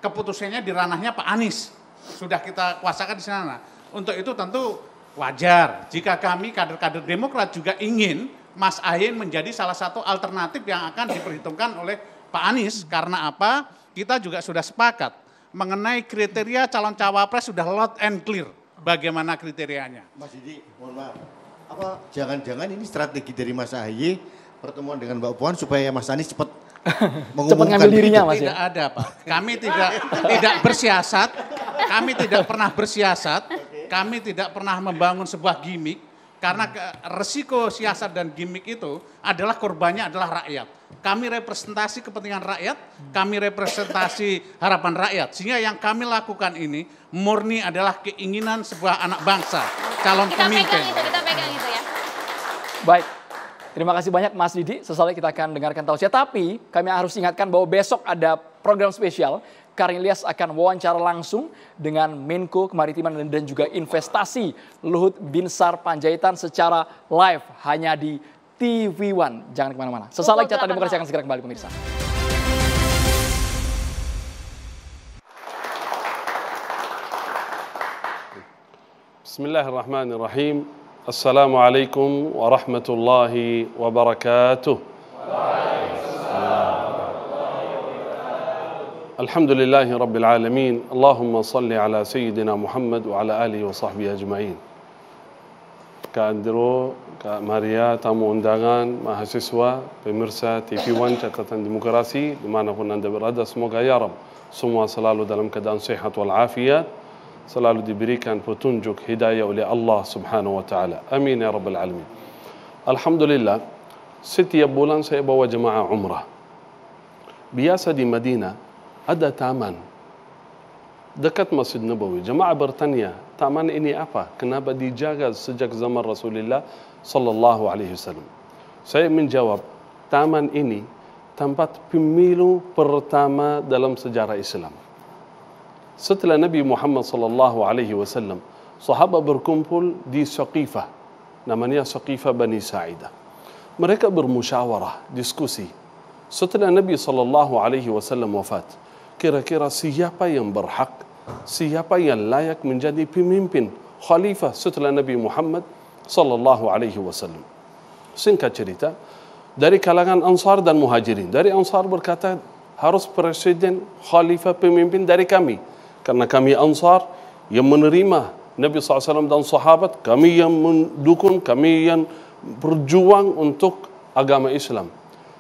keputusannya di ranahnya Pak Anies. Sudah kita kuasakan di sana. Untuk itu tentu wajar jika kami kader-kader Demokrat juga ingin Mas Ahin menjadi salah satu alternatif yang akan diperhitungkan oleh Pak Anies. Karena apa? Kita juga sudah sepakat mengenai kriteria calon cawapres sudah lot and clear bagaimana kriterianya. Mas Didi, mohon maaf. Apa jangan-jangan ini strategi dari Mas Ahy pertemuan dengan Mbak Puan supaya Mas Anies cepat *laughs* cepat ngambil dirinya Mas ya? Tidak ada Pak. Kami tidak tidak bersiasat. Kami tidak pernah bersiasat. Kami tidak pernah membangun sebuah gimmick karena resiko siasat dan gimmick itu adalah korbannya adalah rakyat. Kami representasi kepentingan rakyat, kami representasi harapan rakyat. Sehingga yang kami lakukan ini murni adalah keinginan sebuah anak bangsa, calon kita pemimpin. Pegang itu, kita pegang itu ya. Baik. Terima kasih banyak Mas Didi. Sesuai kita akan dengarkan tausiah. Tapi kami harus ingatkan bahwa besok ada program spesial Karin Ilyas akan wawancara langsung dengan Menko Kemaritiman dan juga Investasi Luhut Binsar Panjaitan secara live hanya di TV One. Jangan kemana-mana. Sesaat catatan Demokrasi akan segera kembali pemirsa. Bismillahirrahmanirrahim. Assalamualaikum warahmatullahi wabarakatuh. الحمد لله رب العالمين اللهم صل على سيدنا محمد وعلى آله وصحبه أجمعين كأندرو كماريا تامو اندغان ما هسسوا بمرسا تي في وان تتتن ديمقراسي لما نقول ان هذا سموك يا رب سموا صلالو دلم كدان صحة والعافية صلالو دي بريكان بتنجك هداية ولي الله سبحانه وتعالى أمين يا رب العالمين الحمد لله ستي أبولان سيبوا جماعة عمره بياسة دي مدينة هذا تامان دكت مسجد نبوي جماعة برتانيا تامان إني أفا كنا بدي جاغز سجك زمن رسول الله صلى الله عليه وسلم سي من جواب تامان إني تمبت بميلو برتاما دلم سجارة إسلام ستلا نبي محمد صلى الله عليه وسلم صحابة بركمبول دي سقيفة نمانيا سقيفة بني سعيدة مريكا برمشاورة ديسكوسي ستلا نبي صلى الله عليه وسلم وفات kira-kira siapa yang berhak, siapa yang layak menjadi pemimpin khalifah setelah Nabi Muhammad sallallahu alaihi wasallam. Singkat cerita, dari kalangan Ansar dan Muhajirin. Dari Ansar berkata, harus presiden khalifah pemimpin dari kami. Karena kami Ansar yang menerima Nabi SAW dan sahabat, kami yang mendukung, kami yang berjuang untuk agama Islam.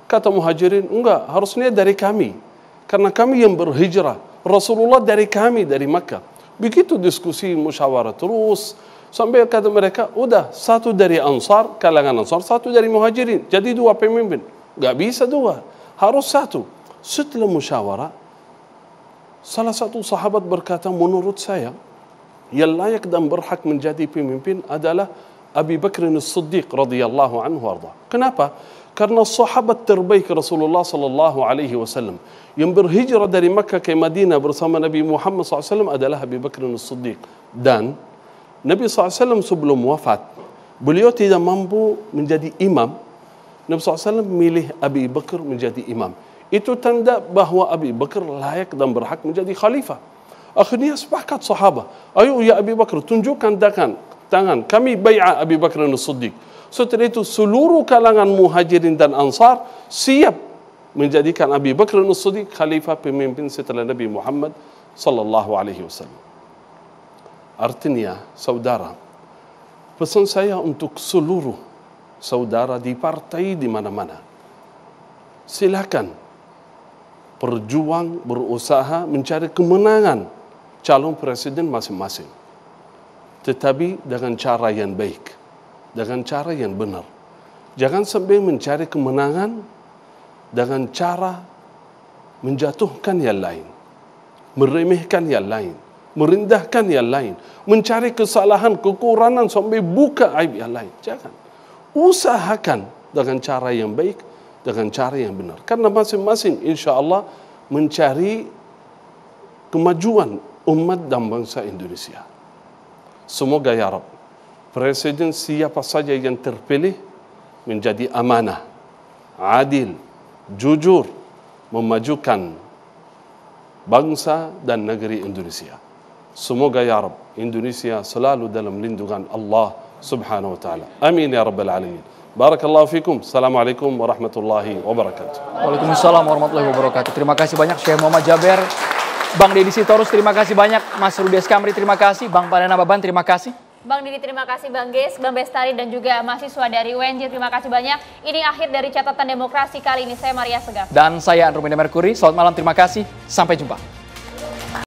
Kata Muhajirin, enggak, harusnya dari kami. Karena kami yang berhijrah, Rasulullah dari kami dari Makkah. Begitu diskusi musyawarah terus sampai kata mereka, udah satu dari Ansar kalangan Ansar, satu dari Muhajirin. Jadi dua pemimpin. Gak bisa dua, harus satu. Setelah musyawarah, salah satu sahabat berkata, menurut saya, yang layak dan berhak menjadi pemimpin adalah أبي بكر الصديق رضي الله عنه وأرضاه كنابا كان الصحابة تربيك رسول الله صلى الله عليه وسلم ينبر هجرة دري مكة كمدينة برسام نبي محمد صلى الله عليه وسلم أدلها أبي بكر الصديق دان نبي صلى الله عليه وسلم سبل موافعة بليوتي دا منبو من جدي إمام نبي صلى الله عليه وسلم ميله أبي بكر من جدي إمام إتو تندى بهو أبي بكر لا يقدم برحق من جدي خليفة أخني أصبح كات صحابة أيو يا أبي بكر تنجو كان دا كان tangan. Kami bai'at Abu Bakar dan Siddiq. Setelah itu seluruh kalangan muhajirin dan ansar siap menjadikan Abu Bakar dan Siddiq khalifah pemimpin setelah Nabi Muhammad sallallahu alaihi wasallam. Artinya saudara pesan saya untuk seluruh saudara di partai di mana-mana. Silakan berjuang, berusaha mencari kemenangan calon presiden masing-masing. tetapi dengan cara yang baik, dengan cara yang benar. Jangan sampai mencari kemenangan dengan cara menjatuhkan yang lain, meremehkan yang lain, merendahkan yang lain, mencari kesalahan, kekurangan sampai buka aib yang lain. Jangan. Usahakan dengan cara yang baik, dengan cara yang benar. Karena masing-masing insya Allah mencari kemajuan umat dan bangsa Indonesia. Semoga ya Rabb, Presiden siapa saja yang terpilih menjadi amanah, adil, jujur, memajukan bangsa dan negeri Indonesia. Semoga ya Rabb, Indonesia selalu dalam lindungan Allah subhanahu wa ta'ala. Amin ya Rabbal Alamin. Barakallahu fikum. Assalamualaikum warahmatullahi wabarakatuh. Waalaikumsalam warahmatullahi wabarakatuh. Terima kasih banyak Syekh Muhammad Jaber. Bang Deddy Sitorus terima kasih banyak, Mas Rudes Kamri terima kasih, Bang Padana Baban terima kasih. Bang Didi terima kasih Bang Ges, Bang Bestari dan juga mahasiswa dari UNJ terima kasih banyak. Ini akhir dari catatan demokrasi kali ini. Saya Maria Segaf. Dan saya Andromeda Merkuri. Selamat malam, terima kasih. Sampai jumpa.